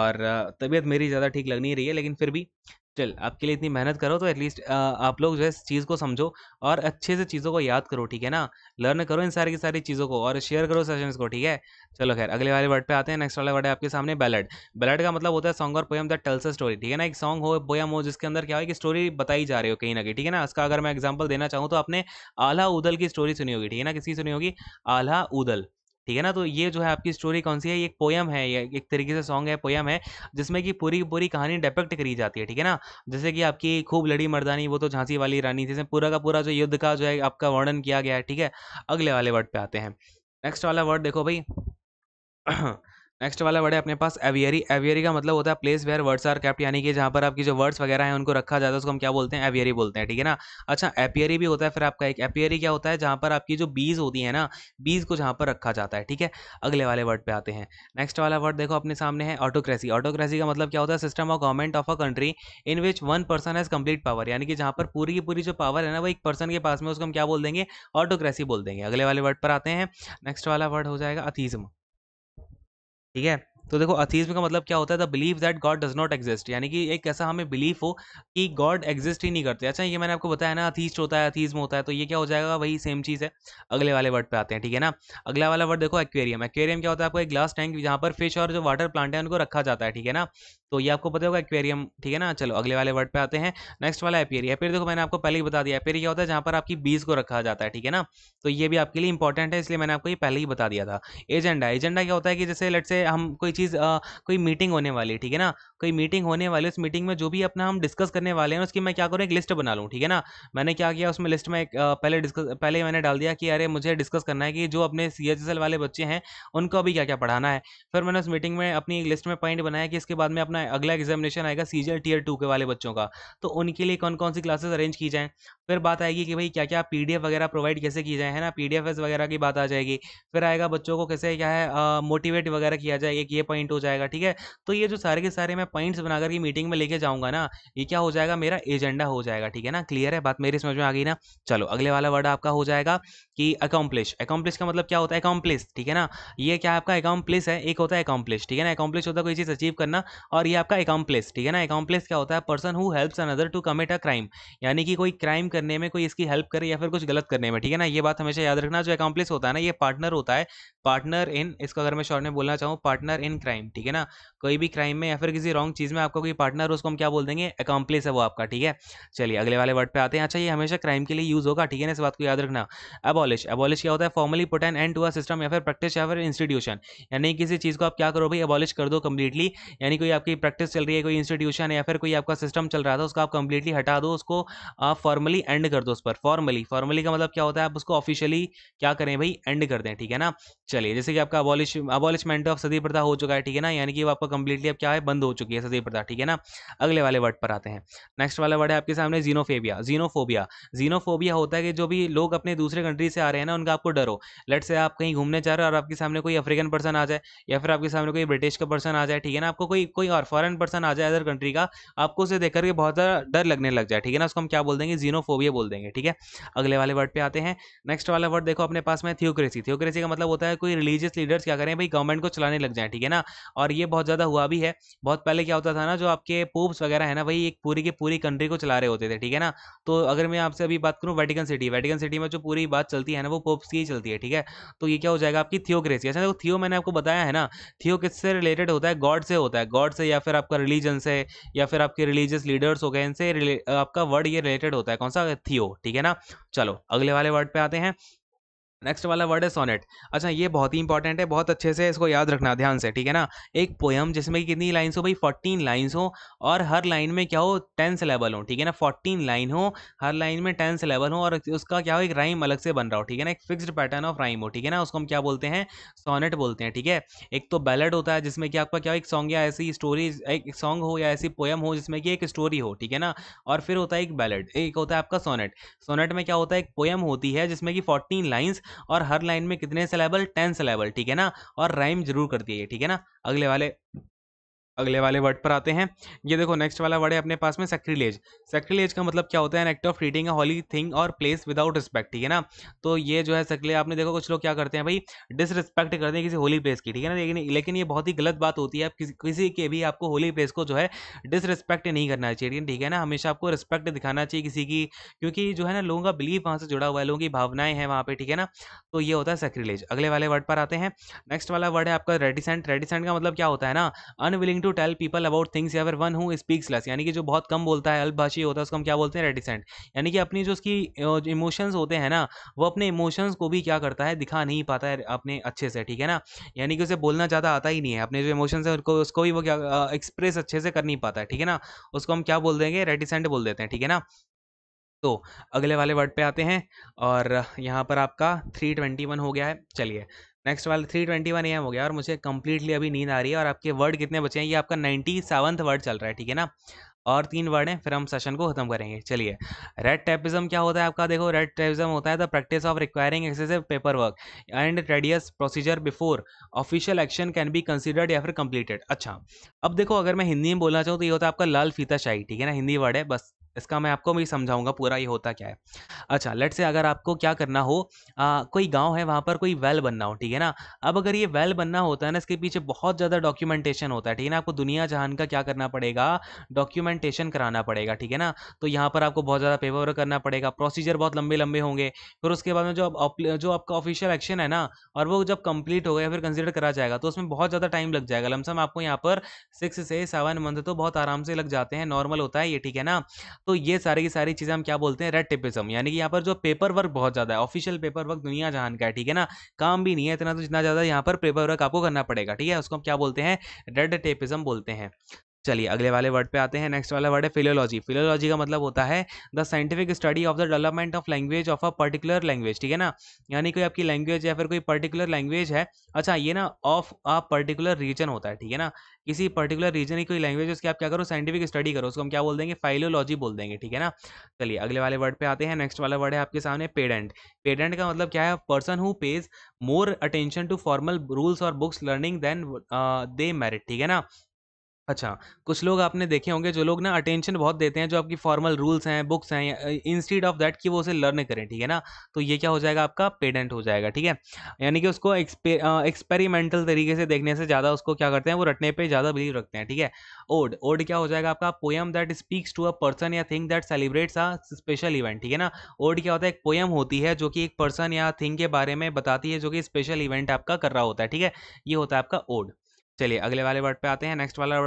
और तबीयत मेरी ज़्यादा ठीक लग नहीं रही है लेकिन फिर भी चल आपके लिए इतनी मेहनत करो तो एटलीस्ट आप लोग जो है इस चीज़ को समझो और अच्छे से चीज़ों को याद करो ठीक है ना लर्न करो इन सारी की सारी चीज़ों को और शेयर करो सेशंस को ठीक है चलो खैर अगले वाले वर्ड पे आते हैं नेक्स्ट वाला वर्ड है आपके सामने बैलड बैलड का मतलब होता है सॉन्ग और पोएम द टल्स स्टोरी ठीक है ना एक सॉन्ग हो पोएम हो जिसके अंदर क्या हो कि स्टोरी बताई जा रही हो कहीं ना कहीं ठीक है ना इसका अगर मैं एग्जाम्पल देना चाहूँ तो आपने आल्हा उदल की स्टोरी सुनी होगी ठीक है ना किसी सुनी होगी आल्हा उदल ठीक है ना तो ये जो है आपकी स्टोरी कौन सी है ये एक पोयम है ये एक तरीके से सॉन्ग है पोयम है जिसमें कि पूरी की पूरी कहानी डिपेक्ट करी जाती है ठीक है ना जैसे कि आपकी खूब लड़ी मर्दानी वो तो झांसी वाली रानी थी जिसमें पूरा का पूरा जो युद्ध का जो है आपका वर्णन किया गया है ठीक है अगले वाले वर्ड पे आते हैं नेक्स्ट वाला वर्ड देखो भाई नेक्स्ट वाला वर्ड है अपने पास एवियरी एवियरी का मतलब होता है place where words are kept यानी कि जहाँ पर आपकी जो वर्ड्स वगैरह हैं उनको रखा जाता है उसको हम क्या बोलते हैं एवियरी बोलते हैं ठीक है ना अच्छा एपियरी भी होता है फिर आपका एक एपियरी क्या होता है जहाँ पर आपकी जो बीज होती है ना बीज को जहाँ पर रखा जाता है ठीक है अगले वाले वर्ड पर आते हैं नेक्स्ट वाला वर्ड देखो अपने सामने है ऑटोक्रेसी ऑटोक्रेसी का मतलब क्या होता है system of government of a country in which one person has complete power यानी कि जहाँ पर पूरी की पूरी जो पावर है ना वो एक पर्सन के पास में उसको हम क्या बोल देंगे ऑटोक्रेसी बोल देंगे अगले वाले वर्ड पर आते हैं नेक्स्ट वाला वर्ड हो जाएगा अथीजम ठीक है तो देखो अथीज्म का मतलब क्या होता है the believe that God does not exist यानी कि एक ऐसा हमें बिलीफ हो कि गॉड एग्जिस्ट ही नहीं करते अच्छा ये मैंने आपको बताया ना अथीस्ट होता है अथीज्म होता है तो ये क्या हो जाएगा वही सेम चीज़ है अगले वाले वर्ड पे आते हैं ठीक है ना अगला वाला वर्ड देखो एक्वेरियम एक्वेरियम क्या होता है आपको एक ग्लास टैंक जहाँ पर फिश और जो वाटर प्लांट है उनको रखा जाता है ठीक है ना तो ये आपको पता होगा एक्वेरियम ठीक है ना चलो अगले वाले वर्ड पे आते हैं नेक्स्ट वाला एपेरी एपेरी देखो मैंने आपको पहले ही बता दिया एपेरी क्या होता है जहां पर आपकी बीज को रखा जाता है ठीक है ना तो ये भी आपके लिए इंपॉर्टेंट है इसलिए मैंने आपको ये पहले ही बता दिया था एजेंडा एजेंडा क्या होता है कि जैसे लट से हम कोई चीज़ कोई मीटिंग होने वाली ठीक है ना कोई मीटिंग होने वाली उस मीटिंग में जो भी अपना हम डिस्कस करने वाले हैं उसकी मैं क्या करूँ एक लिस्ट बना लूँ ठीक है ना मैंने क्या किया उसमें लिस्ट में पहले डिस्कस पहले मैंने डाल दिया कि अरे मुझे डिस्कस करना है कि जो अपने सी वाले बच्चे हैं उनको अभी क्या क्या पढ़ाना है फिर मैंने उस मीटिंग में अपनी लिस्ट में पॉइंट बनाया कि इसके बाद में अपना है अगला एग्जामिनेशन आएगा सीजीएल टीयर टू के वाले बच्चों का तो उनके लिए कौन कौन सी क्लासेस अरेंज की जाएँ फिर बात आएगी कि भाई क्या क्या पी वगैरह प्रोवाइड कैसे की जाए है ना पी वगैरह की बात आ जाएगी फिर आएगा बच्चों को कैसे क्या है मोटिवेट वगैरह किया जाए एक ये पॉइंट हो जाएगा ठीक है तो ये जो सारे के सारे मैं पॉइंट्स बनाकर की मीटिंग में लेके जाऊँगा ना ये क्या हो जाएगा मेरा एजेंडा हो जाएगा ठीक है ना क्लियर है बात मेरी समझ में आ गई ना चलो अगले वाला वर्ड आपका हो जाएगा कि अकॉम्प्लिश अकॉम्प्लिश का मतलब क्या होता है अकॉम्प्लिस ठीक है ना ये क्या आपका अकॉम्प्लिस है एक होता है अकॉम्प्लिश ठीक है ना अकॉम्प्लिश होता है कोई चीज़ अचीव करना और ये आपका अकॉम्प्लेस ठीक है ना अकॉम्प्लेस क्या होता है person who helps another to commit a crime यानी कि कोई क्राइम करने में कोई इसकी हेल्प करे या फिर कुछ गलत करने में ठीक है ना ये बात हमेशा याद रखना जो अकॉम्प्लेस होता है ना ये पार्टनर होता है पार्टनर इन इसको अगर मैं शॉर्ट में बोलना चाहूँ पार्टनर इन क्राइम ठीक है ना कोई भी क्राइम में या फिर किसी रॉन्ग चीज़ में आपका कोई पार्टनर उसको हम क्या बोल देंगे अकॉम्प्लेस है वो आपका ठीक है चलिए अगले वाले वर्ड पर आते हैं अच्छा ये हमेशा क्राइम के लिए यूज़ होगा ठीक है ना इस बात को याद रखना अबॉलिश अबॉलिश क्या होता है formally put an end to a system या फिर प्रैक्टिस या फिर इंस्टीट्यूशन यानी किसी चीज़ को आप क्या करो भाई अबॉलिश कर दो कंप्लीटली यानी कोई आपके कोई प्रैक्टिस चल रही है कोई इंस्टीट्यूशन या फिर कोई आपका सिस्टम चल रहा था उसको आप कंप्लीटली हटा दो उसको आप फॉर्मली एंड कर दो उस पर फॉर्मली फॉर्मली का मतलब क्या होता है आप उसको ऑफिशियली क्या करें भाई एंड कर दें ठीक है ना चलिए जैसे कि आपका अबॉलिश अबॉलिशमेंट ऑफ सदी प्रथा हो चुका है ठीक है ना यानी कि वो आपका कंप्लीटली अब क्या है बंद हो चुकी है सदी प्रथा ठीक है ना अगले वाले वर्ड पर आते हैं नेक्स्ट वाला वर्ड है आपके सामने जीनोफेबिया जीनोफोबिया जीनोफोबिया होता है कि जो भी लोग अपने दूसरे कंट्री से आ रहे हैं ना उनका आपको डर हो लेट से आप कहीं घूमने जा रहे हो और आपके सामने कोई अफ्रीकन पर्सन आ जाए या फिर आपके सामने कोई ब्रिटिश का पर्सन आ जाए ठीक है ना आपको कोई कोई और बार फॉरन पर्सन आ जाए अदर कंट्री का आपको उसे देख करके बहुत ज़्यादा डर लगने लग जाए ठीक है ना उसको हम क्या बोल देंगे जीनोफोबिया बोल देंगे ठीक है अगले वाले वर्ड पर आते हैं नेक्स्ट वाला वर्ड देखो अपने पास में थियोक्रेसी थियोक्रेसी का मतलब होता है कोई रिलीजियस लीडर्स क्या करें भाई गवर्नमेंट को चलाने लग जाए ठीक है ना और ये बहुत ज़्यादा हुआ भी है बहुत पहले क्या होता था ना जो आपके पोप्स वगैरह है ना भाई एक पूरी की पूरी कंट्री को चला रहे होते थे ठीक है ना तो अगर मैं आपसे अभी बात करूँ वेटिकन सिटी वेटिकन सिटी में जो पूरी बात चलती है ना वो पोप्स की ही चलती है ठीक है तो ये क्या हो जाएगा आपकी थियोक्रेसी अच्छा देखो थियो मैंने आपको बताया है ना थियो किससे रिलेटेड होता है गॉड से होता है गॉड से या फिर आपका रिलीजन से या फिर आपके रिलीजियस लीडर्स हो गए इनसे आपका वर्ड ये रिलेटेड होता है कौन सा थियो ठीक है ना चलो अगले वाले वर्ड पे आते हैं नेक्स्ट वाला वर्ड है सोनेट अच्छा ये बहुत ही इंपॉर्टेंट है बहुत अच्छे से इसको याद रखना ध्यान से ठीक है ना एक पोयम जिसमें कितनी लाइन्स हो भाई फोर्टीन लाइन्स हो और हर लाइन में क्या हो टेंस लेवल हो ठीक है ना फोर्टीन लाइन हो हर लाइन में टेंस लेवल हो और उसका क्या हो एक राइम अलग से बन रहा हो ठीक है ना एक फिक्स्ड पैटर्न ऑफ राइम हो ठीक है ना उसको हम क्या बोलते हैं सोनेट बोलते हैं ठीक है एक तो बैलेड होता है जिसमें कि आपका क्या हो एक सॉन्ग या ऐसी स्टोरी एक सॉन्ग हो या ऐसी पोएम हो जिसमें कि एक स्टोरी हो ठीक है ना और फिर होता है एक बैलेड एक होता है आपका सोनेट सोनेट में क्या होता है एक पोएम होती है जिसमें कि फोर्टीन लाइन्स और हर लाइन में कितने सिलेबल टेन सिलेबल ठीक है ना और राइम जरूर कर दिए ठीक है ना अगले वाले अगले वाले वर्ड पर आते हैं ये देखो नेक्स्ट वाला वर्ड है अपने पास में सेक्रीलेज सेक्रीलेज का मतलब क्या होता है an act of reading a holy thing और प्लेस विदाउट रिस्पेक्ट ठीक है ना तो ये जो है सेक्रीलेज आपने देखो कुछ लोग क्या करते हैं भाई डिसरिस्पेक्ट करते हैं किसी होली प्लेस की ठीक है ना लेकिन लेकिन ये बहुत ही गलत बात होती है किसी किसी के भी आपको होली प्लेस को जो है डिसरिस्पेक्ट नहीं करना चाहिए ठीक है ना हमेशा आपको रिस्पेक्ट दिखाना चाहिए किसी की क्योंकि जो है ना लोगों का बिलीव वहाँ से जुड़ा हुआ है लोगों की भावनाएं हैं वहाँ पर ठीक है ना तो ये होता है सेक्रीलेज अगले वाले वर्ड पर आते हैं नेक्स्ट वाला वर्ड है आपका रेडिसेंट रेडिसेंट का मतलब क्या होता है ना unwilling to tell people about things everyone who speaks less यानी कि जो बहुत कम बोलता है अल्पभाषी होता है उसको हम क्या बोलते हैं रेडिसेंट यानी कि अपनी जो उसकी इमोशंस होते हैं ना वो अपने इमोशंस को भी क्या करता है दिखा नहीं पाता है अपने अच्छे से ठीक है ना यानी कि उसे बोलना ज़्यादा आता ही नहीं है अपने जो इमोशंस हैं उसको उसको भी वो क्या एक्सप्रेस अच्छे से कर नहीं पाता है ठीक है ना उसको हम क्या बोल देंगे रेडिसेंट बोल देते हैं ठीक है ना तो अगले वाले वर्ड पे आते हैं और यहाँ पर आपका 321 हो गया है चलिए नेक्स्ट वाला थ्री ट्वेंटी वन एम हो गया और मुझे कंप्लीटली अभी नींद आ रही है और आपके वर्ड कितने बचे हैं ये आपका नाइन्टी सेवंथ वर्ड चल रहा है ठीक है ना और तीन वर्ड हैं फिर हम सेशन को खत्म करेंगे चलिए रेड टेपिज्म क्या होता है आपका देखो रेड टेपिज्म होता है the practice of requiring excessive paper work and tedious procedure before official action can be considered या फिर कंप्लीटेड अच्छा अब देखो अगर मैं हिंदी में बोलना चाहूँ तो ये होता है आपका लाल फीता शाही ठीक है ना हिंदी वर्ड है बस इसका मैं आपको भी समझाऊंगा पूरा ये होता क्या है अच्छा लेट से अगर आपको क्या करना हो आ, कोई गांव है वहाँ पर कोई वेल बनना हो ठीक है ना अब अगर ये वेल बनना होता है ना इसके पीछे बहुत ज़्यादा डॉक्यूमेंटेशन होता है ठीक है ना आपको दुनिया जहान का क्या करना पड़ेगा डॉक्यूमेंटेशन कराना पड़ेगा ठीक है ना तो यहाँ पर आपको बहुत ज़्यादा पेपर वर्क करना पड़ेगा प्रोसीजर बहुत लंबे लंबे होंगे फिर उसके बाद में जो जो आपका ऑफिशियल एक्शन है ना और वो जब कंप्लीट हो गया फिर कंसिडर करा जाएगा तो उसमें बहुत ज़्यादा टाइम लग जाएगा लमसम आपको यहाँ पर सिक्स से सेवन मंथ तो बहुत आराम से लग जाते हैं नॉर्मल होता है ये ठीक है ना तो ये सारी की सारी चीज़ें हम क्या बोलते हैं रेड टिपिज्म यानी कि यहाँ पर जो पेपर वर्क बहुत ज़्यादा है ऑफिशियल पेपर वर्क दुनिया जहान का है ठीक है ना काम भी नहीं है इतना तो जितना ज़्यादा यहाँ पर पेपर वर्क आपको करना पड़ेगा ठीक है उसको हम क्या बोलते हैं रेड टेपिज्म बोलते हैं चलिए अगले वाले वर्ड पे आते हैं नेक्स्ट वाला वर्ड है फिलोलॉजी फिलोलॉजी का मतलब होता है the scientific study of the development of language of a particular language ठीक है ना यानी कोई आपकी लैंग्वेज या फिर कोई पर्टिकुलर लैंग्वेज है अच्छा ये ना ऑफ अ पर्टिकुलर रीजन होता है ठीक है ना किसी पर्टिकुलर रीजन की कोई लैंग्वेज उसकी आप क्या करो साइंटिफिक स्टडी करो उसको हम क्या बोल देंगे फाइलोलॉजी बोल देंगे ठीक है ना चलिए अगले वाले वर्ड पे आते हैं नेक्स्ट वाला वर्ड है आपके सामने पेडेंट पेडेंट का मतलब क्या है person who pays more attention to formal rules और books learning than they merit ठीक है ना अच्छा कुछ लोग आपने देखे होंगे जो लोग ना अटेंशन बहुत देते हैं जो आपकी फॉर्मल रूल्स हैं बुक्स हैं इंस्टीड ऑफ दैट कि वो उसे लर्न करें ठीक है ना तो ये क्या हो जाएगा आपका पेडेंट हो जाएगा ठीक है यानी कि उसको एक्सपेरिमेंटल तरीके से देखने से ज़्यादा उसको क्या करते हैं वो रटने पर ज़्यादा बिलीव रखते हैं ठीक है ओड ओड क्या हो जाएगा आपका poem that speaks to a person या thing that celebrates a special event ठीक है ना ओड क्या होता है एक पोएम होती है जो कि एक पर्सन या थिंग के बारे में बताती है जो कि स्पेशल इवेंट आपका कर रहा होता है ठीक है ये होता है आपका ओड चलिए अगले वाले वर्ड पे आते हैं नेक्स्ट वाला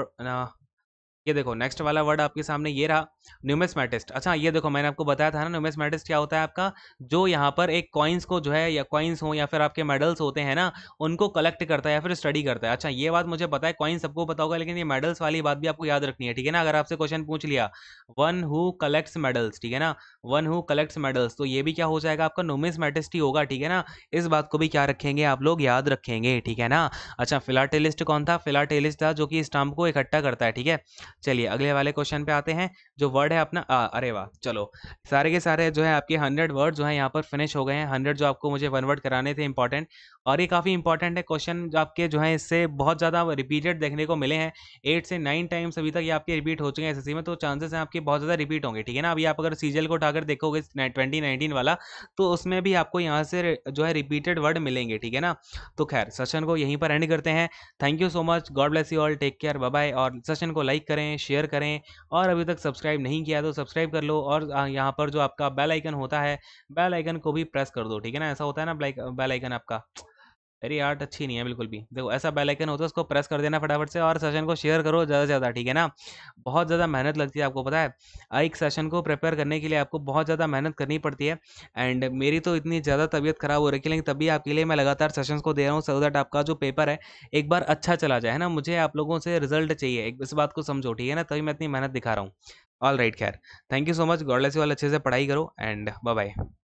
ये देखो नेक्स्ट वाला वर्ड आपके सामने ये रहा न्यूमेस्मेटिस्ट अच्छा ये देखो मैंने आपको बताया था ना न्यूमेस्मेटिस्ट क्या होता है आपका जो यहाँ पर एक कॉइन्स को जो है या कॉइन्स हो या फिर आपके मेडल्स होते हैं ना उनको कलेक्ट करता है या फिर स्टडी करता है अच्छा ये बात मुझे पता है कॉइन्स सबको पता होगा लेकिन ये मेडल्स वाली बात भी आपको याद रखनी है ठीक है ना अगर आपसे क्वेश्चन पूछ लिया वन हु कलेक्ट्स मेडल्स ठीक है ना वन हु कलेक्ट्स मेडल्स तो ये भी क्या हो जाएगा आपका नोमिस्मेटिस्ट ही होगा ठीक है ना इस बात को भी क्या रखेंगे आप लोग याद रखेंगे ठीक है ना अच्छा फिलाटेलिस्ट कौन था फिलाटेलिस्ट था जो कि स्टाम्प को इकट्ठा करता है ठीक है चलिए अगले वाले क्वेश्चन पे आते हैं जो वर्ड है अपना आ, अरे वाह चलो सारे के सारे जो है आपके हंड्रेड वर्ड जो है यहाँ पर फिनिश हो गए हैं हंड्रेड जो आपको मुझे वन वर्ड कराने थे इंपॉर्टेंट और ये काफ़ी इंपॉर्टेंट है क्वेश्चन आपके जो है इससे बहुत ज़्यादा रिपीटेड देखने को मिले हैं एट से नाइन टाइम्स अभी तक ये आपके रिपीट हो चुके हैं एस में तो चांसेस हैं आपके बहुत ज़्यादा रिपीट होंगे ठीक है ना अभी आप अगर सीजल को उठाकर देखोगे ट्वेंटी नाइनटीन वाला तो उसमें भी आपको यहाँ से जो है रिपीटेड वर्ड मिलेंगे ठीक है ना तो खैर सेशन को यहीं पर एंड करते हैं thank you so much God bless you all take care bye और सेशन को लाइक करें शेयर करें और अभी तक सब्सक्राइब नहीं किया तो सब्सक्राइब कर लो और यहाँ पर जो आपका बेल आइकन होता है बेल आइकन को भी प्रेस कर दो ठीक है ना ऐसा होता है ना बेल आइकन आपका अरे आर्ट अच्छी नहीं है बिल्कुल भी देखो ऐसा बेल आइकन होता है उसको प्रेस कर देना फटाफट से और सेशन को शेयर करो ज़्यादा से ज़्यादा ठीक है ना बहुत ज़्यादा मेहनत लगती है आपको पता है एक सेशन को प्रिपेयर करने के लिए आपको बहुत ज़्यादा मेहनत करनी पड़ती है एंड मेरी तो इतनी ज़्यादा तबीयत खराब हो रही है लेकिन तभी आपके लिए मैं लगातार सेशन को दे रहा हूँ सो दैट आपका जो पेपर है एक बार अच्छा चला जाए है ना मुझे आप लोगों से रिजल्ट चाहिए इस बात को समझो ठीक है ना तभी मैं इतनी मेहनत दिखा रहा हूँ ऑल राइट खैर thank you so much God bless you all अच्छे से पढ़ाई करो एंड बाय बाय